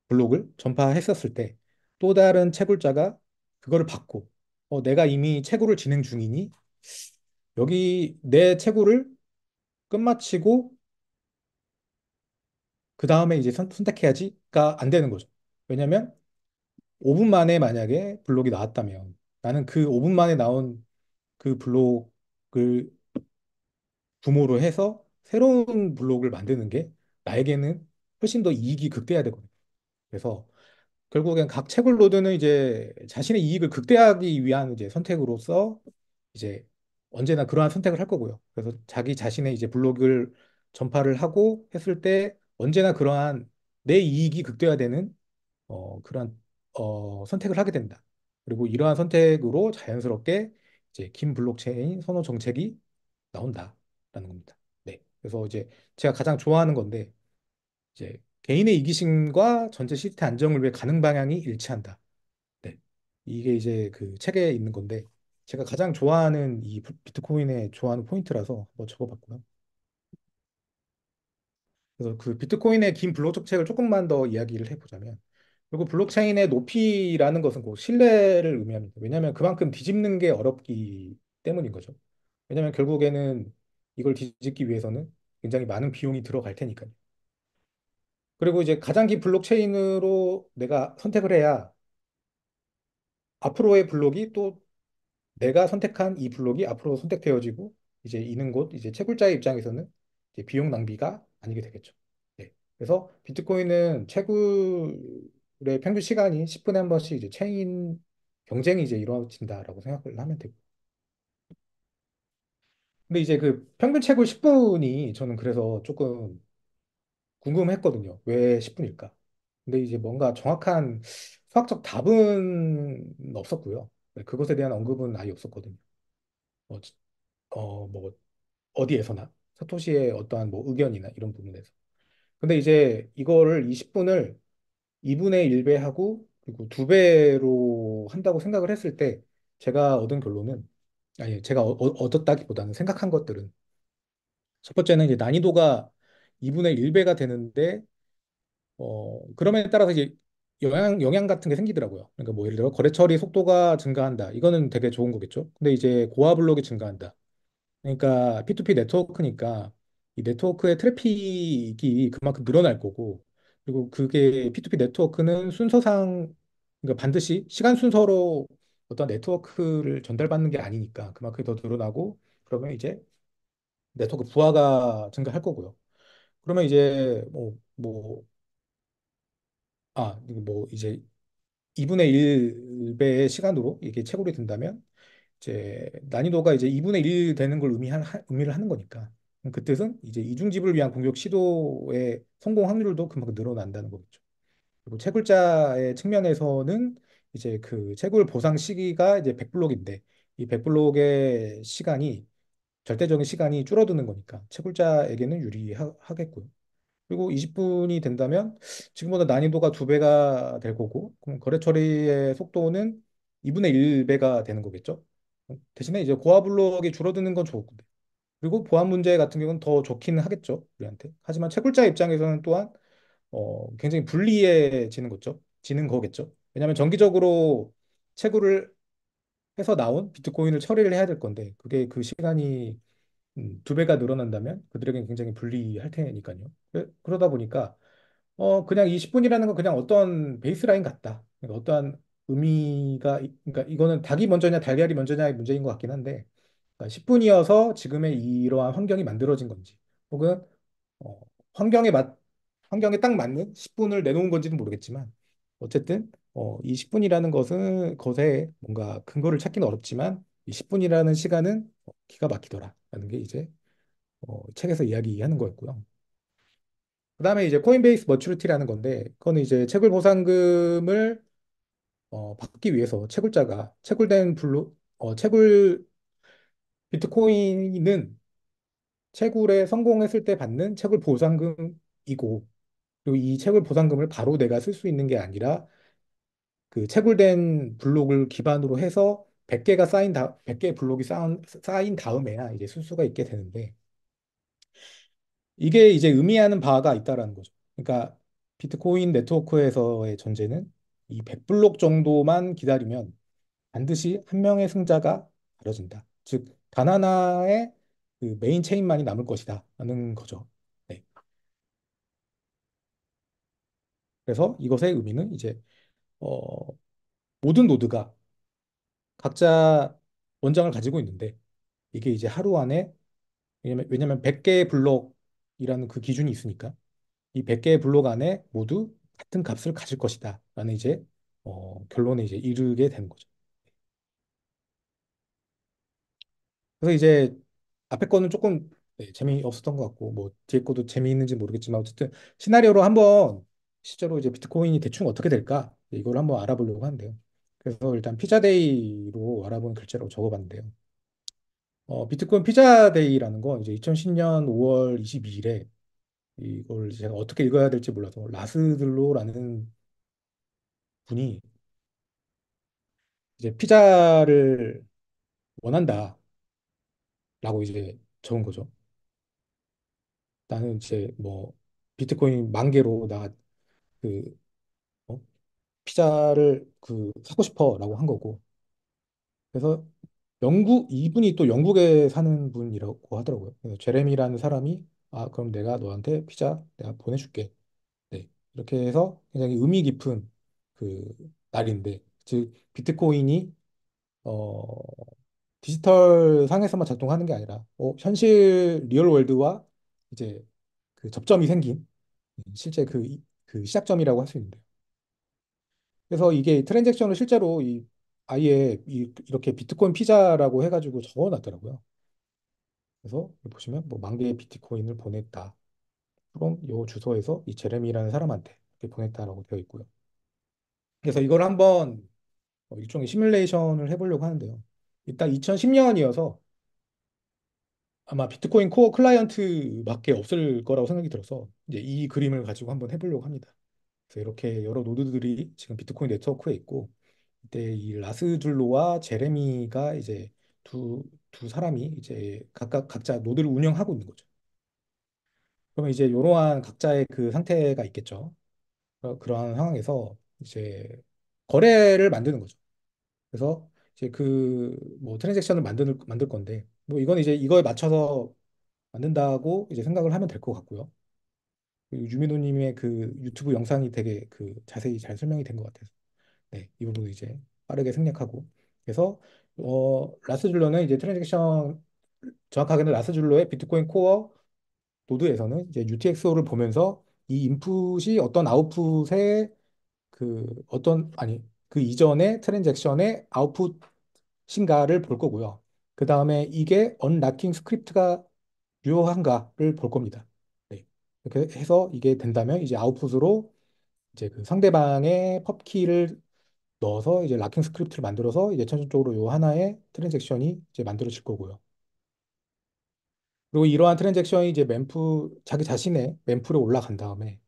블록을 전파했었을 때 또 다른 채굴자가 그거를 받고 어, 내가 이미 채굴을 진행 중이니 여기 내 채굴을 끝마치고 그 다음에 이제 선, 택해야지가 안 되는 거죠. 왜냐면 하 5분 만에 만약에 블록이 나왔다면 나는 그 5분 만에 나온 그 블록을 부모로 해서 새로운 블록을 만드는 게 나에게는 훨씬 더 이익이 극대화되거든요. 그래서 결국엔 각 채굴로드는 이제 자신의 이익을 극대화하기 위한 이제 선택으로서 이제 언제나 그러한 선택을 할 거고요. 그래서 자기 자신의 이제 블록을 전파를 하고 했을 때 언제나 그러한 내 이익이 극대화되는 어, 그러한 어, 선택을 하게 된다. 그리고 이러한 선택으로 자연스럽게 이제 긴 블록체인 선호 정책이 나온다라는 겁니다. 네. 그래서 이제 제가 가장 좋아하는 건데 이제 개인의 이기심과 전체 시스템 안정을 위해 가는 방향이 일치한다. 네. 이게 이제 그 책에 있는 건데 제가 가장 좋아하는 이 비트코인의 좋아하는 포인트라서 한번 적어봤고요. 그래서 그 비트코인의 긴 블록 적책을 조금만 더 이야기를 해보자면 그리고 블록체인의 높이라는 것은 곧 신뢰를 의미합니다. 왜냐하면 그만큼 뒤집는 게 어렵기 때문인 거죠. 왜냐하면 결국에는 이걸 뒤집기 위해서는 굉장히 많은 비용이 들어갈 테니까요. 그리고 이제 가장기 블록체인으로 내가 선택을 해야 앞으로의 블록이 또 내가 선택한 이 블록이 앞으로 선택되어지고 이제 이는 곳 이제 채굴자의 입장에서는 이제 비용 낭비가 아니게 되겠죠. 네. 그래서 비트코인은 채굴의 평균 시간이 10분에 한 번씩 이제 체인 경쟁이 이제 이루어진다라고 생각을 하면 되고. 근데 이제 그 평균 채굴 10분이 저는 그래서 조금 궁금했거든요. 왜 10분일까? 근데 이제 뭔가 정확한 수학적 답은 없었고요. 네, 그것에 대한 언급은 아예 없었거든요. 어, 어, 뭐 어디에서나 사토시의 어떠한 뭐 의견이나 이런 부분에서. 근데 이제 이거를 20분을 2분의 1배하고 그리고 두 배로 한다고 생각을 했을 때 제가 얻은 결론은 아니 제가 어- 얻었다기보다는 생각한 것들은 첫 번째는 이제 난이도가 2분의 1배가 되는데 어 그럼에 따라서 이제 영향 영향 같은 게 생기더라고요. 그러니까 뭐 예를 들어 거래 처리 속도가 증가한다. 이거는 되게 좋은 거겠죠. 근데 이제 고화 블록이 증가한다. 그러니까 P2P 네트워크니까 이 네트워크의 트래픽이 그만큼 늘어날 거고 그리고 그게 P2P 네트워크는 순서상 그러니까 반드시 시간 순서로 어떤 네트워크를 전달받는 게 아니니까 그만큼 더 늘어나고 그러면 이제 네트워크 부하가 증가할 거고요. 그러면 이제 뭐, 뭐, 아, 뭐 이제 2분의 1배의 시간으로 이게 채굴이 된다면 이제 난이도가 이제 2분의 1 되는 걸 의미한, 하- 의미를 하는 거니까. 그그 뜻은 이제 이중집을 위한 공격 시도의 성공 확률도 그만큼 늘어난다는 거겠죠. 그리고 채굴자의 측면에서는 이제 그 채굴 보상 시기가 이제 100블록인데 이 100블록의 시간이 절대적인 시간이 줄어드는 거니까 채굴자에게는 유리하겠고요. 그리고 20분이 된다면 지금보다 난이도가 두배가 될 거고 그럼 거래 처리의 속도는 2분의 1배가 되는 거겠죠. 대신에 이제 고화 블록이 줄어드는 건 좋고 그리고 보안 문제 같은 경우는 더좋긴 하겠죠 우리한테. 하지만 채굴자 입장에서는 또한 어, 굉장히 불리해지는 거죠. 지는 거겠죠. 왜냐하면 정기적으로 채굴을 해서 나온 비트코인을 처리를 해야 될 건데 그게 그 시간이 음, 두 배가 늘어난다면 그들에게 는 굉장히 불리할 테니까요. 그러다 보니까 어 그냥 20분이라는 건 그냥 어떤 베이스라인 같다. 그러니까 어떠한 의미가 그러니까 이거는 닭이 먼저냐 달걀이 먼저냐의 문제인 것 같긴 한데 그러니까 10분이어서 지금의 이러한 환경이 만들어진 건지 혹은 어, 환경에 맞 환경에 딱 맞는 10분을 내놓은 건지는 모르겠지만 어쨌든 어, 이 10분이라는 것은 것에 뭔가 근거를 찾기는 어렵지만 이 10분이라는 시간은 기가 막히더라라는 게 이제 어, 책에서 이야기하는 거였고요. 그 다음에 이제 코인베이스 머추르티라는 건데 그거는 이제 채굴 보상금을 어, 받기 위해서 채굴자가 채굴된 블루 어, 채굴 비트코인은 채굴에 성공했을 때 받는 채굴 보상금이고 그리고 이 채굴 보상금을 바로 내가 쓸 수 있는 게 아니라 그 채굴된 블록을 기반으로 해서 100개가 쌓인 다 100개 블록이 쌓은, 쌓인 다음에야 이제 순수가 있게 되는데 이게 이제 의미하는 바가 있다라는 거죠. 그러니까 비트코인 네트워크에서의 존재는 이 100블록 정도만 기다리면 반드시 한 명의 승자가 가려진다. 즉, 단 하나의 그 메인 체인만이 남을 것이다. 라는 거죠. 네. 그래서 이것의 의미는 이제 어, 모든 노드가 각자 원장을 가지고 있는데 이게 이제 하루 안에 왜냐면 왜냐면 100개의 블록이라는 그 기준이 있으니까 이 100개의 블록 안에 모두 같은 값을 가질 것이다 라는 이제 어, 결론에 이제 이르게 되는 거죠. 그래서 이제 앞에 거는 조금 네, 재미없었던 것 같고 뭐 뒤에 것도 재미있는지 모르겠지만 어쨌든 시나리오로 한번 실제로 이제 비트코인이 대충 어떻게 될까 이걸 한번 알아보려고 한대요. 그래서 일단 피자데이로 알아보는 글자로 적어봤는데요. 어, 비트코인 피자데이라는 건 이제 2010년 5월 22일에 이걸 제가 어떻게 읽어야 될지 몰라서 라스들로라는 분이 이제 피자를 원한다 라고 이제 적은 거죠. 나는 이제 뭐 비트코인 만 개로 나그 피자를 그 사고 싶어라고 한 거고. 그래서 영국 이분이 또 영국에 사는 분이라고 하더라고요. 그래서 제레미라는 사람이 아 그럼 내가 너한테 피자 내가 보내줄게. 네. 이렇게 해서 굉장히 의미 깊은 그 날인데 즉 비트코인이 어 디지털 상에서만 작동하는 게 아니라 어, 현실 리얼 월드와 이제 그 접점이 생긴 실제 그, 이- 그 시작점이라고 할 수 있는데요. 그래서 이게 트랜잭션을 실제로 이 아예 이, 이렇게 비트코인 피자라고 해가지고 적어놨더라고요. 그래서 보시면 뭐만 개의 비트코인을 보냈다. 그럼 요 주소에서 이 제레미라는 사람한테 보냈다라고 되어 있고요. 그래서 이걸 한번 어, 일종의 시뮬레이션을 해보려고 하는데요. 일단 2010년이어서 아마 비트코인 코어 클라이언트밖에 없을 거라고 생각이 들어서 이제 이 그림을 가지고 한번 해보려고 합니다. 그래서 이렇게 여러 노드들이 지금 비트코인 네트워크에 있고 이때 이 라스줄로와 제레미가 이제 두, 두 사람이 이제 각각 각자 노드를 운영하고 있는 거죠. 그러면 이제 이러한 각자의 그 상태가 있겠죠. 어, 그러한 상황에서 이제 거래를 만드는 거죠. 그래서 이제 그 뭐 트랜잭션을 만들 만들 건데 뭐 이건 이제 이거에 맞춰서 만든다고 이제 생각을 하면 될 것 같고요. 그 유미노님의그 유튜브 영상이 되게 그 자세히 잘 설명이 된 것 같아서 네, 이 부분도 이제 빠르게 생략하고 그래서 어, 라스줄로는 이제 트랜잭션 정확하게는 라스줄로의 비트코인 코어 노드에서는 이제 UTXO를 보면서 이 인풋이 어떤 아웃풋의 그 어떤 아니 그 이전의 트랜잭션의 아웃풋인가를 볼 거고요. 그 다음에 이게 언락킹 스크립트가 유효한가를 볼 겁니다. 이렇게 해서 이게 된다면 이제 아웃풋으로 이제 그 상대방의 펍키를 넣어서 이제 락킹 스크립트를 만들어서 예천적으로 요 하나의 트랜잭션이 이제 만들어질 거고요. 그리고 이러한 트랜잭션이 이제 램프 자기 자신의 램프로 올라간 다음에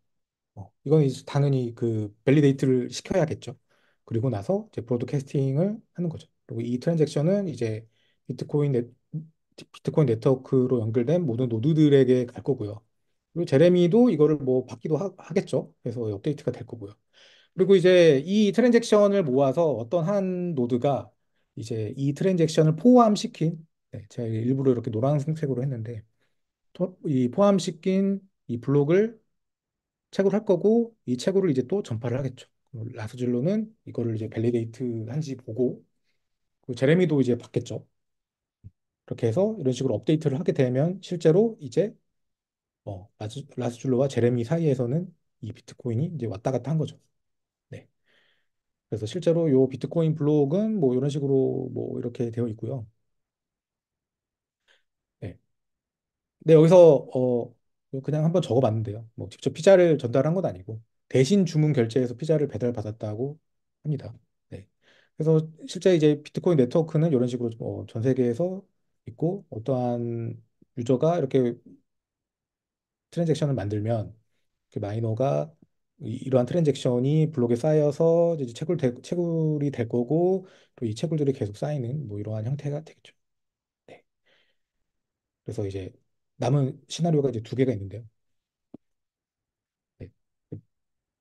어, 이건 이제 당연히 그 밸리데이트를 시켜야겠죠. 그리고 나서 이제 브로드 캐스팅을 하는 거죠. 그리고 이 트랜잭션은 이제 비트코인 네, 비트코인 네트워크로 연결된 모든 노드들에게 갈 거고요. 그리고 제레미도 이거를 뭐 받기도 하, 하겠죠. 그래서 업데이트가 될 거고요. 그리고 이제 이 트랜잭션을 모아서 어떤 한 노드가 이제 이 트랜잭션을 포함시킨 네, 제가 일부러 이렇게 노란색으로 했는데 이 포함시킨 이 블록을 채굴 할 거고 이 채굴을 이제 또 전파를 하겠죠. 라스질로는 이거를 이제 밸리데이트 한지 보고 그 제레미도 이제 받겠죠. 그렇게 해서 이런 식으로 업데이트를 하게 되면 실제로 이제 어, 라스, 라스줄로와 제레미 사이에서는 이 비트코인이 이제 왔다 갔다 한 거죠. 네. 그래서 실제로 요 비트코인 블록은 뭐 이런 식으로 뭐 이렇게 되어 있고요. 네. 여기서 어 그냥 한번 적어봤는데요. 뭐 직접 피자를 전달한 건 아니고 대신 주문 결제해서 피자를 배달받았다고 합니다. 네. 그래서 실제 이제 비트코인 네트워크는 이런 식으로 어, 전 세계에서 있고 어떠한 유저가 이렇게 트랜잭션을 만들면 그 마이너가 이러한 트랜잭션이 블록에 쌓여서 이제 채굴 되, 채굴이 될 거고 또이 채굴들이 계속 쌓이는 뭐 이러한 형태가 되겠죠. 네. 그래서 이제 남은 시나리오가 이제 두 개가 있는데요. 네.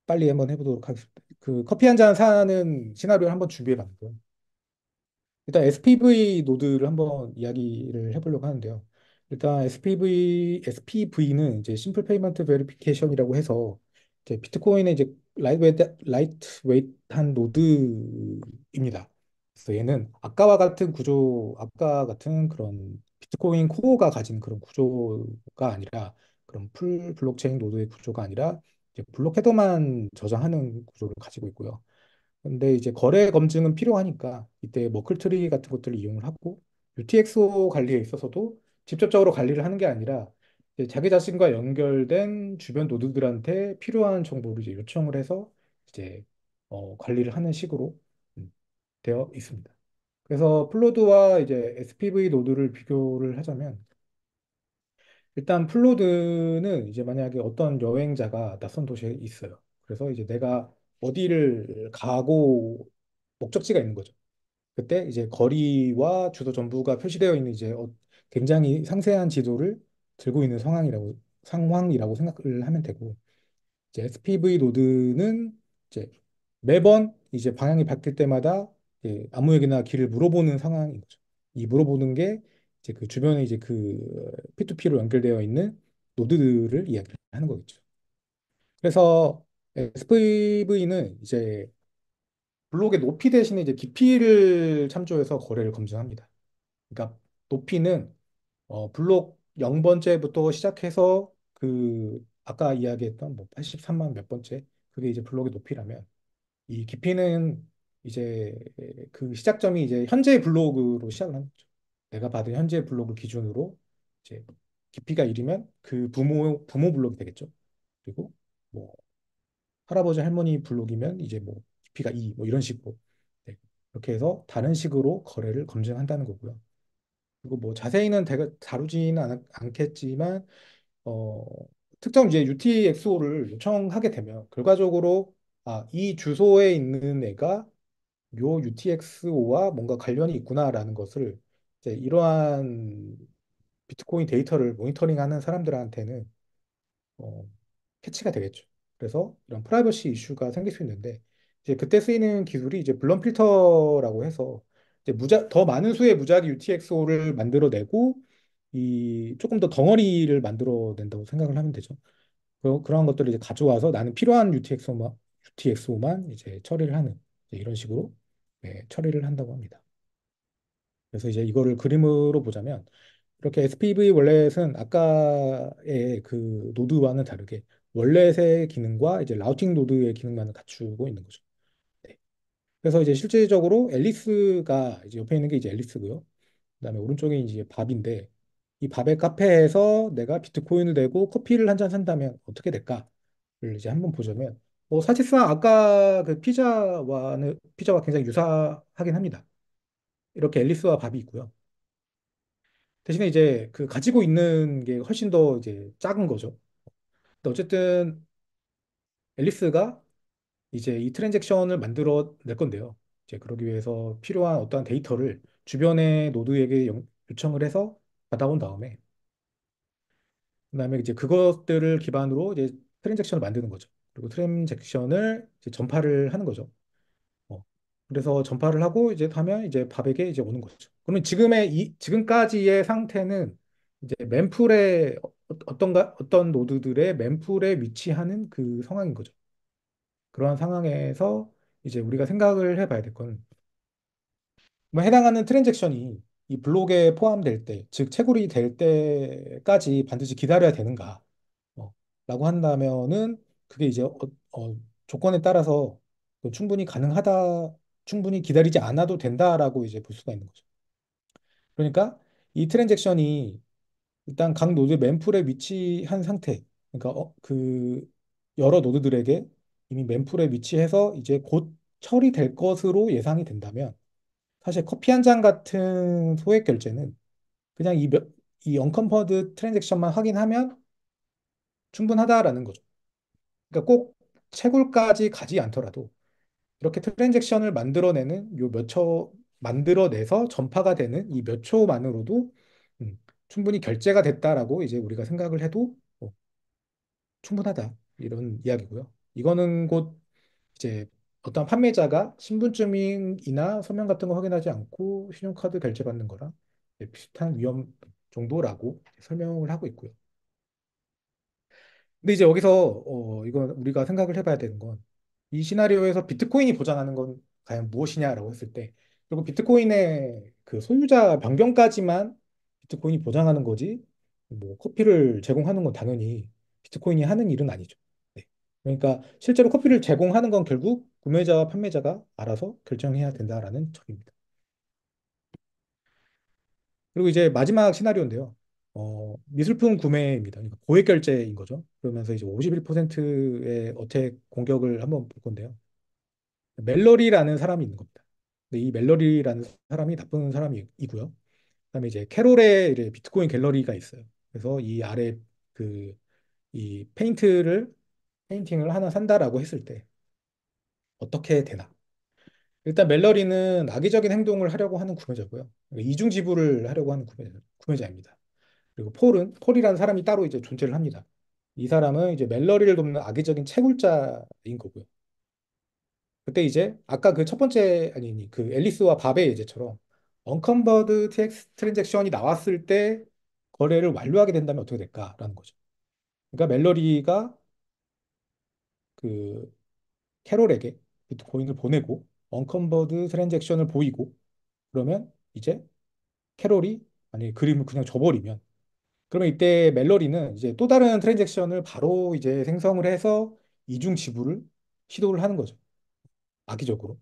빨리 한번 해보도록 하겠습니다. 그 커피 한 잔 사는 시나리오를 한번 준비해 봤고요. 일단 SPV 노드를 한번 이야기를 해보려고 하는데요. 일단 SPV, SPV는 이제 심플 페이먼트 베리피케이션이라고 해서 이제 비트코인의 이제 라이트웨이트, 라이트웨이트한 노드입니다. 그래서 얘는 아까와 같은 구조, 아까 같은 그런 비트코인 코어가 가진 그런 구조가 아니라 그런 풀 블록체인 노드의 구조가 아니라 이제 블록 헤더만 저장하는 구조를 가지고 있고요. 근데 이제 거래 검증은 필요하니까 이때 머클트리 같은 것들을 이용을 하고 UTXO 관리에 있어서도 직접적으로 관리를 하는 게 아니라 이제 자기 자신과 연결된 주변 노드들한테 필요한 정보를 이제 요청을 해서 이제 어, 관리를 하는 식으로 음, 되어 있습니다. 그래서 플로드와 이제 SPV 노드를 비교를 하자면 일단 플로드는 이제 만약에 어떤 여행자가 낯선 도시에 있어요. 그래서 이제 내가 어디를 가고 목적지가 있는 거죠. 그때 이제 거리와 주소 전부가 표시되어 있는 이제 어, 굉장히 상세한 지도를 들고 있는 상황이라고 상황이라고 생각을 하면 되고 이제 SPV 노드는 이제 매번 이제 방향이 바뀔 때마다 이제 아무에게나 길을 물어보는 상황인 거죠. 이 물어보는 게 이제 그 주변에 이제 그 P2P로 연결되어 있는 노드들을 이야기하는 거겠죠. 그래서 SPV는 이제 블록의 높이 대신에 이제 깊이를 참조해서 거래를 검증합니다. 그러니까 높이는 어, 블록 0번째부터 시작해서 그 아까 이야기했던 뭐 83만 몇 번째 그게 이제 블록의 높이라면 이 깊이는 이제 그 시작점이 이제 현재의 블록으로 시작을 하는 거죠. 내가 받은 현재의 블록을 기준으로 이제 깊이가 1이면 그 부모 부모 블록이 되겠죠. 그리고 뭐 할아버지 할머니 블록이면 이제 뭐 깊이가 2 뭐 이런 식으로 네. 이렇게 해서 다른 식으로 거래를 검증한다는 거고요. 그리고 뭐 자세히는 다루지는 않, 않겠지만 어, 특정 이제 UTXO를 요청하게 되면 결과적으로 아, 이 주소에 있는 애가 요 UTXO와 뭔가 관련이 있구나라는 것을 이제 이러한 비트코인 데이터를 모니터링하는 사람들한테는 어, 캐치가 되겠죠. 그래서 이런 프라이버시 이슈가 생길 수 있는데 이제 그때 쓰이는 기술이 이제 블럼 필터라고 해서 이제 무작 더 많은 수의 무작위 UTXO를 만들어내고 이 조금 더 덩어리를 만들어낸다고 생각을 하면 되죠. 그, 그한 것들을 이제 가져와서 나는 필요한 UTXO만 UTXO만 이제 처리를 하는 이제 이런 식으로 네, 처리를 한다고 합니다. 그래서 이제 이거를 그림으로 보자면 이렇게 SPV 월렛은 아까의 그 노드와는 다르게 월렛의 기능과 이제 라우팅 노드의 기능만을 갖추고 있는 거죠. 그래서 이제 실제적으로 앨리스가 이제 옆에 있는 게 이제 앨리스고요. 그다음에 오른쪽에 이제 밥인데 이 밥의 카페에서 내가 비트코인을 내고 커피를 한 잔 산다면 어떻게 될까를 이제 한번 보자면 뭐 사실상 아까 그 피자와는 피자와 굉장히 유사하긴 합니다. 이렇게 앨리스와 밥이 있고요. 대신에 이제 그 가지고 있는 게 훨씬 더 이제 작은 거죠. 근데 어쨌든 앨리스가 이제 이 트랜잭션을 만들어 낼 건데요. 이제 그러기 위해서 필요한 어떠한 데이터를 주변의 노드에게 요청을 해서 받아온 다음에 그다음에 이제 그것들을 기반으로 이제 트랜잭션을 만드는 거죠. 그리고 트랜잭션을 이제 전파를 하는 거죠. 어, 그래서 전파를 하고 이제 하면 이제 밥에게 이제 오는 거죠. 그러면 지금의 이 지금까지의 상태는 이제 mem풀의 어, 어떤가 어떤 노드들의 멤풀에 위치하는 그 상황인 거죠. 그러한 상황에서 이제 우리가 생각을 해봐야 될건뭐 해당하는 트랜잭션이 이 블록에 포함될 때, 즉 채굴이 될 때까지 반드시 기다려야 되는가? 어, 라고 한다면은 그게 이제 어, 어, 조건에 따라서 충분히 가능하다, 충분히 기다리지 않아도 된다라고 이제 볼 수가 있는 거죠. 그러니까 이 트랜잭션이 일단 각 노드 맨풀에 위치한 상태, 그러니까 어, 그 여러 노드들에게 이미 맨풀에 위치해서 이제 곧 처리될 것으로 예상이 된다면 사실 커피 한 잔 같은 소액 결제는 그냥 이, 몇, 이 언컴퍼드 트랜잭션만 확인하면 충분하다라는 거죠. 그러니까 꼭 채굴까지 가지 않더라도 이렇게 트랜잭션을 만들어내는 요 몇 초, 만들어내서 전파가 되는 이 몇 초만으로도 음, 충분히 결제가 됐다라고 이제 우리가 생각을 해도 뭐, 충분하다 이런 이야기고요. 이거는 곧 이제 어떤 판매자가 신분증이나 서명 같은 거 확인하지 않고 신용카드 결제받는 거랑 비슷한 위험 정도라고 설명을 하고 있고요. 근데 이제 여기서 어, 이건 우리가 생각을 해봐야 되는 건 이 시나리오에서 비트코인이 보장하는 건 과연 무엇이냐라고 했을 때 그리고 비트코인의 그 소유자 변경까지만 비트코인이 보장하는 거지 뭐 커피를 제공하는 건 당연히 비트코인이 하는 일은 아니죠. 그러니까 실제로 커피를 제공하는 건 결국 구매자와 판매자가 알아서 결정해야 된다라는 점입니다. 그리고 이제 마지막 시나리오인데요. 어, 미술품 구매입니다. 그러니까 고액 결제인 거죠. 그러면서 이제 51%의 어택 공격을 한번 볼 건데요. 멜러리라는 사람이 있는 겁니다. 근데 이 멜러리라는 사람이 나쁜 사람이고요. 그다음에 이제 캐롤의 비트코인 갤러리가 있어요. 그래서 이 아래 그 이 페인트를 페인팅을 하나 산다라고 했을 때 어떻게 되나? 일단 멜러리는 악의적인 행동을 하려고 하는 구매자고요. 이중 지불을 하려고 하는 구매자, 구매자 입니다 그리고 폴은 폴이라는 사람이 따로 이제 존재를 합니다. 이 사람은 이제 멜러리를 돕는 악의적인 채굴자인 거고요. 그때 이제 아까 그 첫 번째 아니 그 앨리스와 밥의 예제처럼 언컨버드 TX 트랜잭션이 나왔을 때 거래를 완료하게 된다면 어떻게 될까라는 거죠. 그러니까 멜러리가 그 캐롤에게 비트코인을 보내고 언컨버드 트랜잭션을 보이고 그러면 이제 캐롤이 만약에 그림을 그냥 줘버리면 그러면 이때 멜러리는 이제 또 다른 트랜잭션을 바로 이제 생성을 해서 이중 지불을 시도를 하는 거죠. 악의적으로.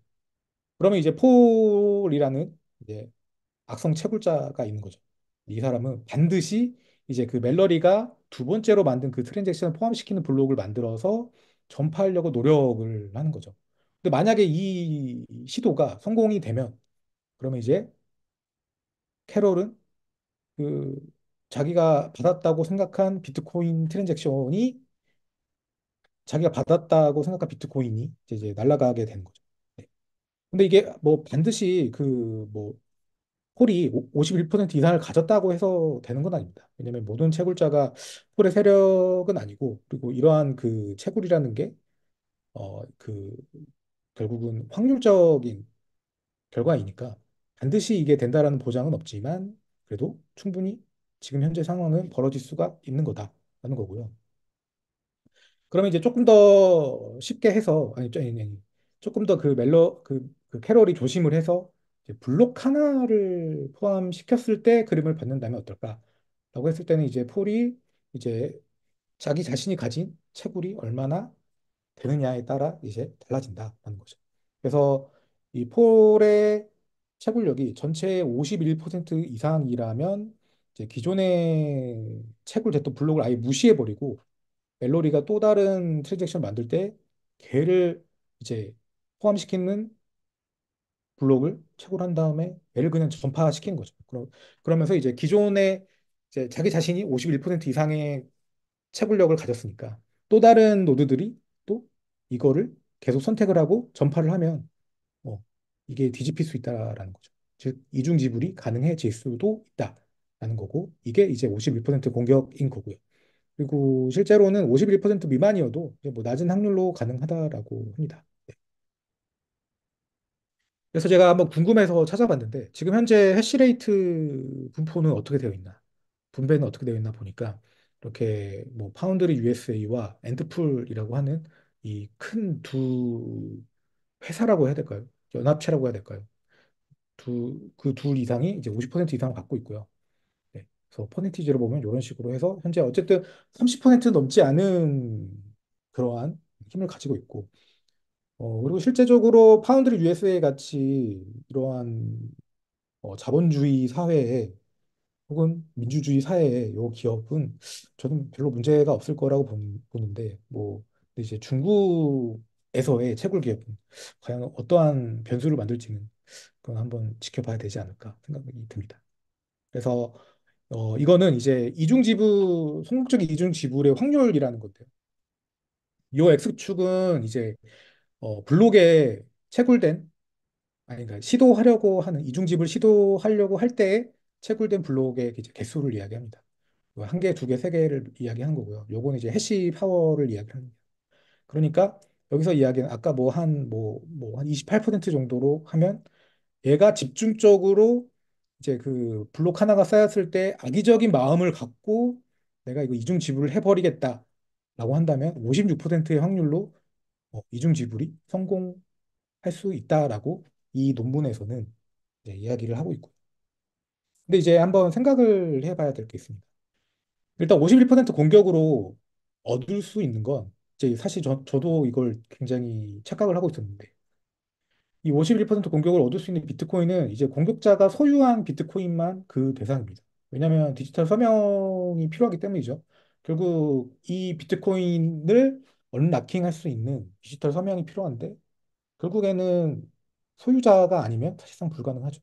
그러면 이제 폴이라는 이제 악성 채굴자가 있는 거죠. 이 사람은 반드시 이제 그 멜러리가 두 번째로 만든 그 트랜잭션을 포함시키는 블록을 만들어서 전파하려고 노력을 하는 거죠. 근데 만약에 이 시도가 성공이 되면 그러면 이제 캐롤은 그 자기가 받았다고 생각한 비트코인 트랜잭션이 자기가 받았다고 생각한 비트코인이 이제 날아가게 되는 거죠. 네. 근데 이게 뭐 반드시 그뭐 홀이 51% 이상을 가졌다고 해서 되는 건 아닙니다. 왜냐하면 모든 채굴자가 홀의 세력은 아니고 그리고 이러한 그 채굴이라는 게 어 그 결국은 확률적인 결과이니까 반드시 이게 된다라는 보장은 없지만 그래도 충분히 지금 현재 상황은 벌어질 수가 있는 거다라는 거고요. 그러면 이제 조금 더 쉽게 해서 아니, 조금 더 그 멜로 그, 그 캐롤이 조심을 해서 블록 하나를 포함시켰을 때 그림을 받는다면 어떨까라고 했을 때는 이제 폴이 이제 자기 자신이 가진 채굴이 얼마나 되느냐에 따라 이제 달라진다라는 거죠. 그래서 이 폴의 채굴력이 전체의 51% 이상이라면 이제 기존의 채굴됐던 블록을 아예 무시해버리고 멜로리가 또 다른 트랜잭션 만들 때 걔를 이제 포함시키는 블록을 채굴 한 다음에 얘를 그냥 전파시킨 거죠. 그러, 그러면서 이제 기존에 이제 자기 자신이 51% 이상의 채굴력을 가졌으니까 또 다른 노드들이 또 이거를 계속 선택을 하고 전파를 하면 어, 이게 뒤집힐 수 있다라는 거죠. 즉 이중 지불이 가능해질 수도 있다라는 거고 이게 이제 51% 공격인 거고요. 그리고 실제로는 51% 미만이어도 뭐 낮은 확률로 가능하다라고 합니다. 그래서 제가 한번 궁금해서 찾아봤는데 지금 현재 해시레이트 분포는 어떻게 되어 있나 분배는 어떻게 되어 있나 보니까 이렇게 뭐 파운드리 USA와 엔트풀이라고 하는 이 큰 두 회사라고 해야 될까요? 연합체라고 해야 될까요? 두, 그 둘 이상이 이제 50% 이상을 갖고 있고요. 네. 그래서 퍼센티지로 보면 이런 식으로 해서 현재 어쨌든 30% 넘지 않은 그러한 힘을 가지고 있고 어, 그리고 실제적으로 파운드리 USA 같이 이러한 어, 자본주의 사회에 혹은 민주주의 사회의 요 기업은 저는 별로 문제가 없을 거라고 보는데 뭐 근데 이제 중국에서의 채굴 기업은 과연 어떠한 변수를 만들지는 그건 한번 지켜봐야 되지 않을까 생각이 듭니다. 그래서 어 이거는 이제 이중지불 소극적인 이중지불의 확률이라는 건데요. 요 X축은 이제 어, 블록에 채굴된 아니 그러니까 시도하려고 하는 이중집을 시도하려고 할 때에 채굴된 블록의 이제 개수를 이야기합니다. 뭐 한 개, 두 개, 세 개를 이야기한 거고요. 요거는 이제 해시 파워를 이야기하는 거예요. 그러니까 여기서 이야기는 아까 뭐 한 뭐 뭐 한 28% 정도로 하면 얘가 집중적으로 이제 그 블록 하나가 쌓였을 때 악의적인 마음을 갖고 내가 이거 이중 지불을 해버리겠다라고 한다면 56%의 확률로 어, 이중 지불이 성공할 수 있다라고 이 논문에서는 이야기를 하고 있고요. 근데 이제 한번 생각을 해봐야 될 게 있습니다. 일단 51% 공격으로 얻을 수 있는 건 이제 사실 저, 저도 이걸 굉장히 착각을 하고 있었는데 이 51% 공격을 얻을 수 있는 비트코인은 이제 공격자가 소유한 비트코인만 그 대상입니다. 왜냐하면 디지털 서명이 필요하기 때문이죠. 결국 이 비트코인을 언락킹할 수 있는 디지털 서명이 필요한데 결국에는 소유자가 아니면 사실상 불가능하죠.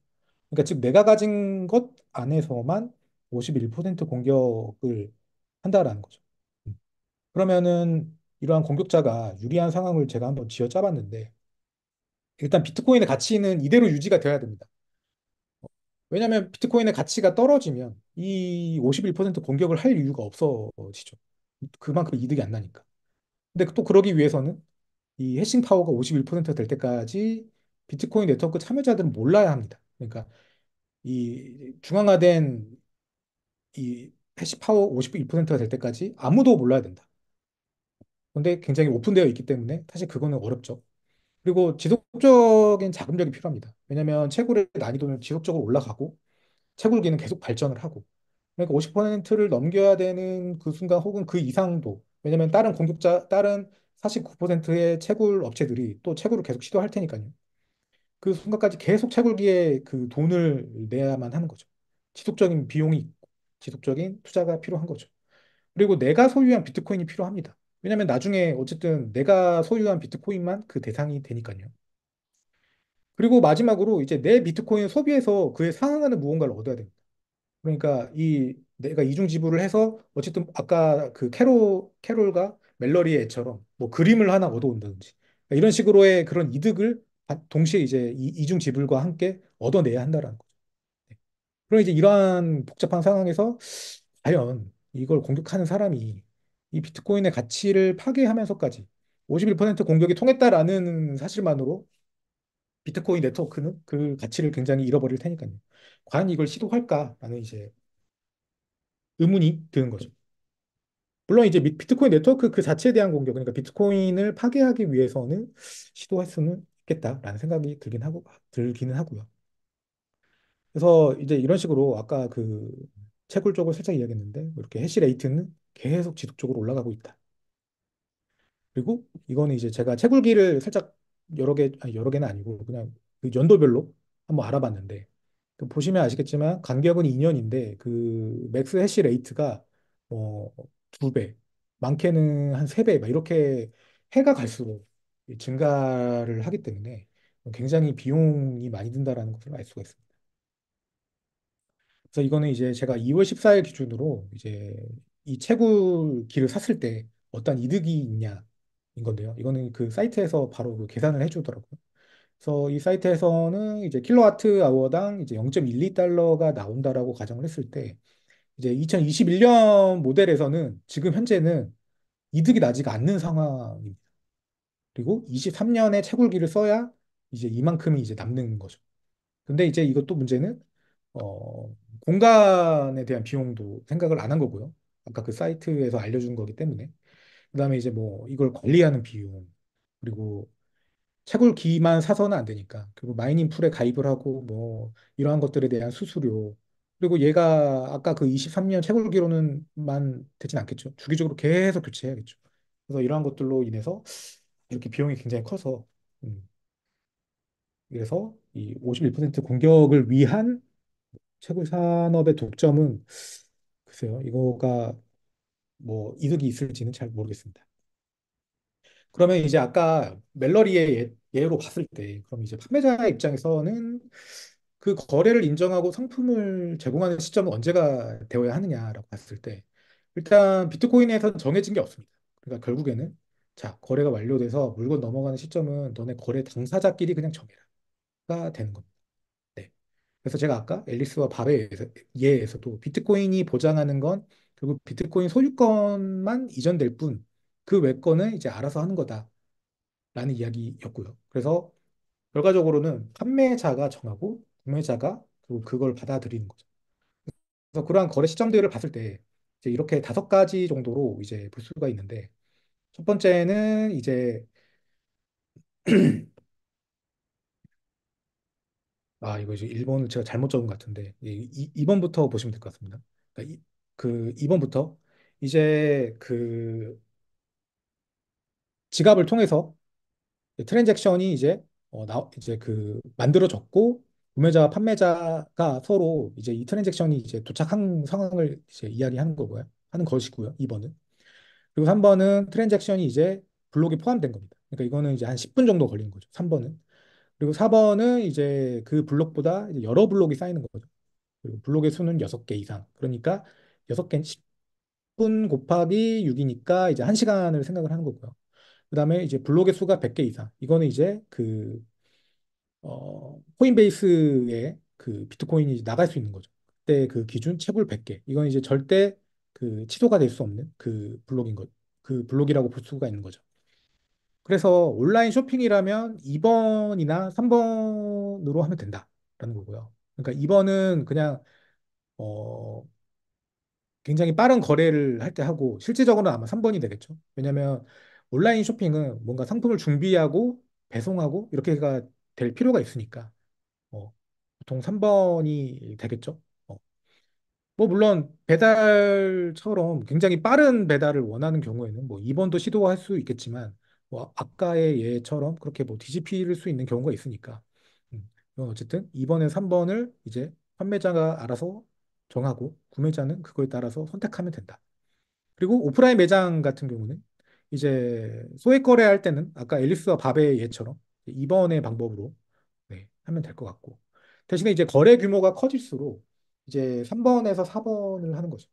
그러니까 즉 내가 가진 것 안에서만 51% 공격을 한다라는 거죠. 음. 그러면은 이러한 공격자가 유리한 상황을 제가 한번 지어짜봤는데 일단 비트코인의 가치는 이대로 유지가 되어야 됩니다. 어, 왜냐하면 비트코인의 가치가 떨어지면 이 51% 공격을 할 이유가 없어지죠. 그만큼 이득이 안 나니까. 근데 또 그러기 위해서는 이 해싱 파워가 51%가 될 때까지 비트코인 네트워크 참여자들은 몰라야 합니다. 그러니까 이 중앙화된 이 해시 파워 51%가 될 때까지 아무도 몰라야 된다. 근데 굉장히 오픈되어 있기 때문에 사실 그거는 어렵죠. 그리고 지속적인 자금력이 필요합니다. 왜냐하면 채굴의 난이도는 지속적으로 올라가고 채굴기는 계속 발전을 하고 그러니까 50%를 넘겨야 되는 그 순간 혹은 그 이상도 왜냐면 다른 공급자, 다른 49%의 채굴 업체들이 또 채굴을 계속 시도할 테니까요. 그 순간까지 계속 채굴기에 그 돈을 내야만 하는 거죠. 지속적인 비용이 있고 지속적인 투자가 필요한 거죠. 그리고 내가 소유한 비트코인이 필요합니다. 왜냐면 나중에 어쨌든 내가 소유한 비트코인만 그 대상이 되니까요. 그리고 마지막으로 이제 내 비트코인 소비해서 그에 상응하는 무언가를 얻어야 됩니다. 그러니까 이 내가 이중 지불을 해서 어쨌든 아까 그 캐롤 캐롤과 멜러리의 애처럼 뭐 그림을 하나 얻어온다든지 그러니까 이런 식으로의 그런 이득을 동시에 이제 이중 지불과 함께 얻어내야 한다라는 거죠. 네. 그럼 이제 이러한 복잡한 상황에서 과연 이걸 공격하는 사람이 이 비트코인의 가치를 파괴하면서까지 51% 공격이 통했다라는 사실만으로 비트코인 네트워크는 그 가치를 굉장히 잃어버릴 테니까요. 과연 이걸 시도할까라는 이제 의문이 드는 거죠. 물론 이제 비트코인 네트워크 그 자체에 대한 공격, 그러니까 비트코인을 파괴하기 위해서는 시도할 수는 있겠다라는 생각이 들긴 하고 들기는 하고요. 그래서 이제 이런 식으로 아까 그 채굴 쪽을 살짝 이야기했는데 뭐 이렇게 해시 레이트는 계속 지속적으로 올라가고 있다. 그리고 이거는 이제 제가 채굴기를 살짝 여러 개 아니 여러 개는 아니고 그냥 그 연도별로 한번 알아봤는데 그 보시면 아시겠지만 간격은 2년인데 그 맥스 해시 레이트가 뭐 두 배, 많게는 한 세배막 이렇게 해가 갈수록 증가를 하기 때문에 굉장히 비용이 많이 든다라는 것을 알 수가 있습니다. 그래서 이거는 이제 제가 2월 14일 기준으로 이제 이 채굴기를 샀을 때 어떤 이득이 있냐 인 건데요. 이거는 그 사이트에서 바로 그 계산을 해주더라고요. 그래서 이 사이트에서는 이제 킬로와트 아워당 이제 0.12달러가 나온다라고 가정을 했을 때 이제 2021년 모델에서는 지금 현재는 이득이 나지가 않는 상황입니다. 그리고 23년에 채굴기를 써야 이제 이만큼이 이제 남는 거죠. 근데 이제 이것도 문제는 어, 공간에 대한 비용도 생각을 안 한 거고요. 아까 그 사이트에서 알려준 거기 때문에. 그 다음에 이제 뭐 이걸 관리하는 비용, 그리고 채굴기만 사서는 안 되니까. 그리고 마이닝 풀에 가입을 하고 뭐 이러한 것들에 대한 수수료. 그리고 얘가 아까 그 23년 채굴기로는만 되진 않겠죠. 주기적으로 계속 교체해야겠죠. 그래서 이러한 것들로 인해서 이렇게 비용이 굉장히 커서 음. 그래서 이 51% 공격을 위한 채굴 산업의 독점은 글쎄요. 이거가 뭐 이득이 있을지는 잘 모르겠습니다. 그러면 이제 아까 멜러리의 예, 로 봤을 때, 그럼 이제 판매자 입장에서는 그 거래를 인정하고 상품을 제공하는 시점은 언제가 되어야 하느냐라고 봤을 때, 일단 비트코인에서는 정해진 게 없습니다. 그러니까 결국에는 자, 거래가 완료돼서 물건 넘어가는 시점은 너네 거래 당사자끼리 그냥 정해라가 되는 겁니다. 네. 그래서 제가 아까 앨리스와 밥의 예에서도 비트코인이 보장하는 건 결국 비트코인 소유권만 이전될 뿐그 외권은 이제 알아서 하는 거다라는 이야기였고요. 그래서 결과적으로는 판매자가 정하고 구매자가 그걸 받아들이는 거죠. 그래서 그러한 거래 시점들을 봤을 때 이제 이렇게 다섯 가지 정도로 이제 볼 수가 있는데 첫 번째는 이제 아 이거 이제 1번을 제가 잘못 적은 것 같은데 예, 이, 2번부터 보시면 될 것 같습니다. 그러니까 이, 그 2번부터 이제 그 지갑을 통해서 트랜잭션이 이제 어, 나, 이제 그 만들어졌고 구매자와 판매자가 서로 이제 이 트랜잭션이 이제 도착한 상황을 이제 이야기하는 거고요. 하는 것이고요. 2번은. 그리고 3번은 트랜잭션이 이제 블록에 포함된 겁니다. 그러니까 이거는 이제 한 10분 정도 걸리 거죠. 3번은. 그리고 4번은 이제 그 블록보다 이제 여러 블록이 쌓이는 거죠. 그리고 블록의 수는 6개 이상. 그러니까 6개 10분 곱하기 6이니까 이제 1시간을 생각을 하는 거고요. 그다음에 이제 블록의 수가 100개 이상. 이거는 이제 그 어, 코인베이스에 그 비트코인이 나갈 수 있는 거죠. 그때 그 기준 채굴 100개. 이건 이제 절대 그 취소가 될 수 없는 그 블록인 것, 그 블록이라고 볼 수가 있는 거죠. 그래서 온라인 쇼핑이라면 2번이나 3번으로 하면 된다라는 거고요. 그러니까 2번은 그냥 어 굉장히 빠른 거래를 할 때 하고 실제적으로는 아마 3번이 되겠죠. 왜냐하면 온라인 쇼핑은 뭔가 상품을 준비하고 배송하고 이렇게가 될 필요가 있으니까 어, 보통 3번이 되겠죠. 어. 뭐 물론 배달처럼 굉장히 빠른 배달을 원하는 경우에는 뭐 2번도 시도할 수 있겠지만 뭐 아까의 예처럼 그렇게 뭐 뒤집힐 수 있는 경우가 있으니까 음, 어쨌든 2번에 3번을 이제 판매자가 알아서 정하고 구매자는 그거에 따라서 선택하면 된다. 그리고 오프라인 매장 같은 경우는 이제 소액 거래할 때는 아까 앨리스와 바베의 예처럼 2번의 방법으로 네, 하면 될 것 같고 대신에 이제 거래 규모가 커질수록 이제 3번에서 4번을 하는 거죠.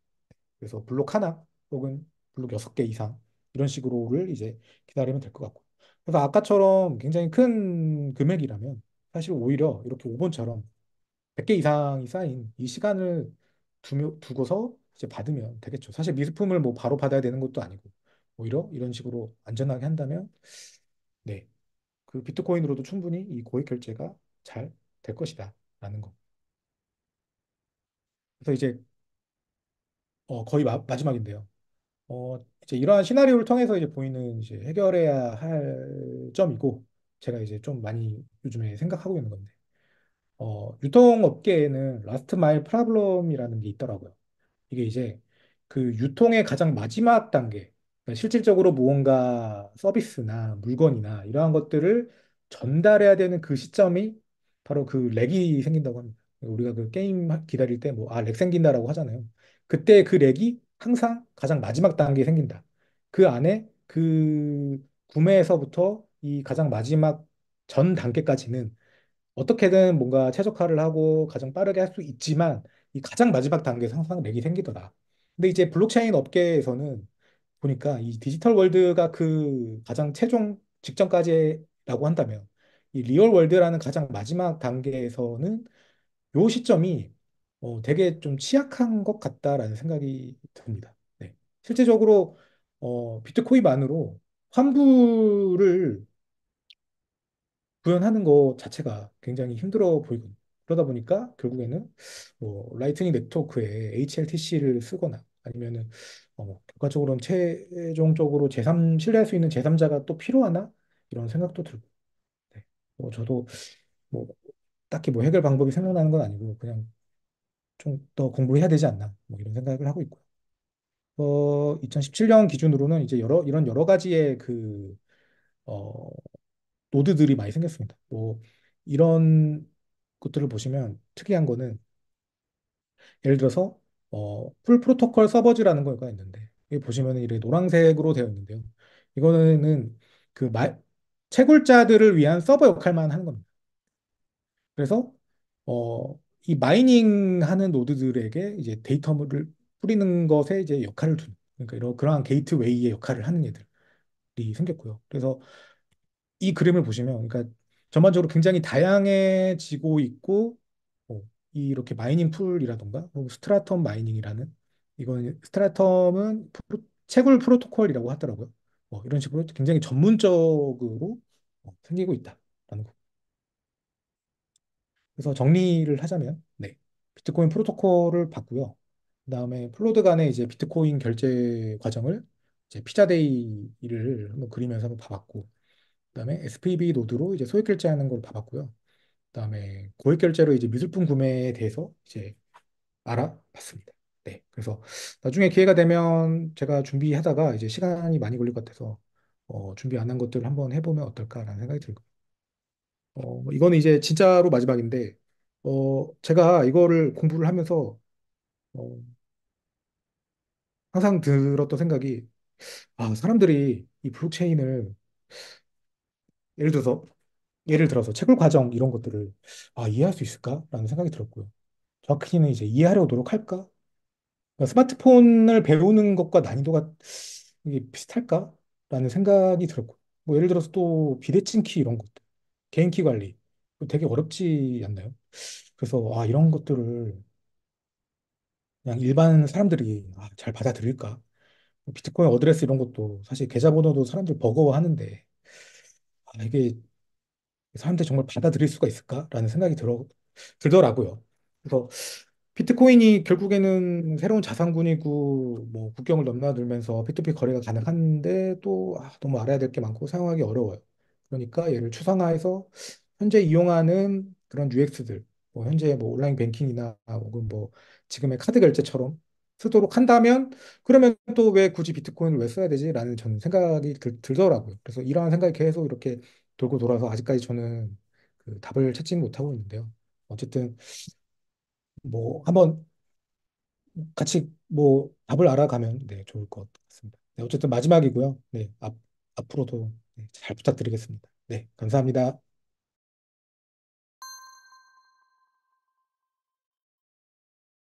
그래서 블록 하나 혹은 블록 6개 이상 이런 식으로를 이제 기다리면 될 것 같고 그래서 아까처럼 굉장히 큰 금액이라면 사실 오히려 이렇게 5번처럼 100개 이상이 쌓인 이 시간을 두며, 두고서 이제 받으면 되겠죠. 사실 미술품을 뭐 바로 받아야 되는 것도 아니고 오히려 이런 식으로 안전하게 한다면 네, 그 비트코인으로도 충분히 이 고액 결제가 잘 될 것이다 라는 거. 그래서 이제 어, 거의 마, 지막인데요 어, 이제 이러한 시나리오를 통해서 이제 보이는 이제 해결해야 할 점이고 제가 이제 좀 많이 요즘에 생각하고 있는 건데 어, 유통업계에는 라스트 마일 프라블럼이라는 게 있더라고요. 이게 이제 그 유통의 가장 마지막 단계 실질적으로 무언가 서비스나 물건이나 이러한 것들을 전달해야 되는 그 시점이 바로 그 렉이 생긴다고 합니다. 그러니까 우리가 그 게임 기다릴 때 뭐, 아, 렉 생긴다라고 하잖아요. 그때 그 렉이 항상 가장 마지막 단계에 생긴다. 그 안에 그 구매에서부터 이 가장 마지막 전 단계까지는 어떻게든 뭔가 최적화를 하고 가장 빠르게 할 수 있지만 이 가장 마지막 단계에서 항상 렉이 생기더라. 근데 이제 블록체인 업계에서는 보니까 이 디지털 월드가 그 가장 최종 직전까지라고 한다면 이 리얼 월드라는 가장 마지막 단계에서는 요 시점이 어, 되게 좀 취약한 것 같다라는 생각이 듭니다. 네. 실제적으로 어, 비트코인만으로 환불을 구현하는 것 자체가 굉장히 힘들어 보이고 그러다 보니까 결국에는 뭐 라이트닝 네트워크에 HLTC를 쓰거나 아니면은 어, 뭐, 결과적으로는 최종적으로 제3 신뢰할 수 있는 제3자가 또 필요하나 이런 생각도 들고 네. 뭐 저도 뭐 딱히 뭐 해결 방법이 생각나는 건 아니고 그냥 좀 더 공부해야 되지 않나 뭐 이런 생각을 하고 있고요. 어, 2017년 기준으로는 이제 여러 이런 여러 가지의 그 어, 노드들이 많이 생겼습니다. 뭐 이런 것들을 보시면 특이한 거는 예를 들어서 어, 풀 프로토콜 서버즈라는 걸가 있는데 여기 보시면 이렇게 노란색으로 되어 있는데요. 이거는 그 말, 채굴자들을 위한 서버 역할만 하는 겁니다. 그래서 어, 이 마이닝 하는 노드들에게 이제 데이터물을 뿌리는 것에 이제 역할을 두는 그러니까 이런 그러한 게이트웨이의 역할을 하는 애들이 생겼고요. 그래서 이 그림을 보시면 그러니까 전반적으로 굉장히 다양해지고 있고 이렇게 마이닝 풀이라던가 스트라텀 마이닝이라는 이건 스트라텀은 프로, 채굴 프로토콜이라고 하더라고요. 뭐 이런 식으로 굉장히 전문적으로 어, 생기고 있다라는 거. 그래서 정리를 하자면 네. 비트코인 프로토콜을 봤고요. 그다음에 플로드 간에 이제 비트코인 결제 과정을 이제 피자데이를 한번 그리면서 한번 봐봤고 그다음에 SPB 노드로 이제 소액 결제하는 걸 봐봤고요. 그다음에 고액 결제로 이제 미술품 구매에 대해서 이제 알아봤습니다. 네, 그래서 나중에 기회가 되면 제가 준비하다가 이제 시간이 많이 걸릴 것 같아서 어, 준비 안 한 것들을 한번 해보면 어떨까라는 생각이 들고. 어, 뭐 이거는 이제 진짜로 마지막인데, 어, 제가 이거를 공부를 하면서 어, 항상 들었던 생각이 아, 사람들이 이 블록체인을 예를 들어서 예를 들어서 채굴 과정 이런 것들을 아 이해할 수 있을까라는 생각이 들었고요. 정확히는 이제 이해하려고 할까 그러니까 스마트폰을 배우는 것과 난이도가 이게 비슷할까라는 생각이 들었고 뭐 예를 들어서 또 비대칭 키 이런 것들 개인 키 관리 되게 어렵지 않나요? 그래서 아 이런 것들을 그냥 일반 사람들이 아, 잘 받아들일까? 뭐 비트코인 어드레스 이런 것도 사실 계좌번호도 사람들 버거워하는데 아, 이게 사람들이 정말 받아들일 수가 있을까라는 생각이 들어, 들더라고요. 그래서 비트코인이 결국에는 새로운 자산군이고 뭐 국경을 넘나들면서 p 트 p 거래가 가능한데 또 아, 너무 알아야 될 게 많고 사용하기 어려워요. 그러니까 얘를 추상화해서 현재 이용하는 그런 UX들, 뭐 현재 뭐 온라인 뱅킹이나 혹은 뭐 지금의 카드 결제처럼 쓰도록 한다면 그러면 또 왜 굳이 비트코인을 왜 써야 되지라는 저는 생각이 들, 더라고요 그래서 이러한 생각이 계속 이렇게 돌고 돌아서 아직까지 저는 그 답을 찾지 못하고 있는데요. 어쨌든 뭐 한번 같이 뭐 답을 알아가면 네, 좋을 것 같습니다. 네, 어쨌든 마지막이고요. 네, 앞, 앞으로도 네, 잘 부탁드리겠습니다. 네, 감사합니다.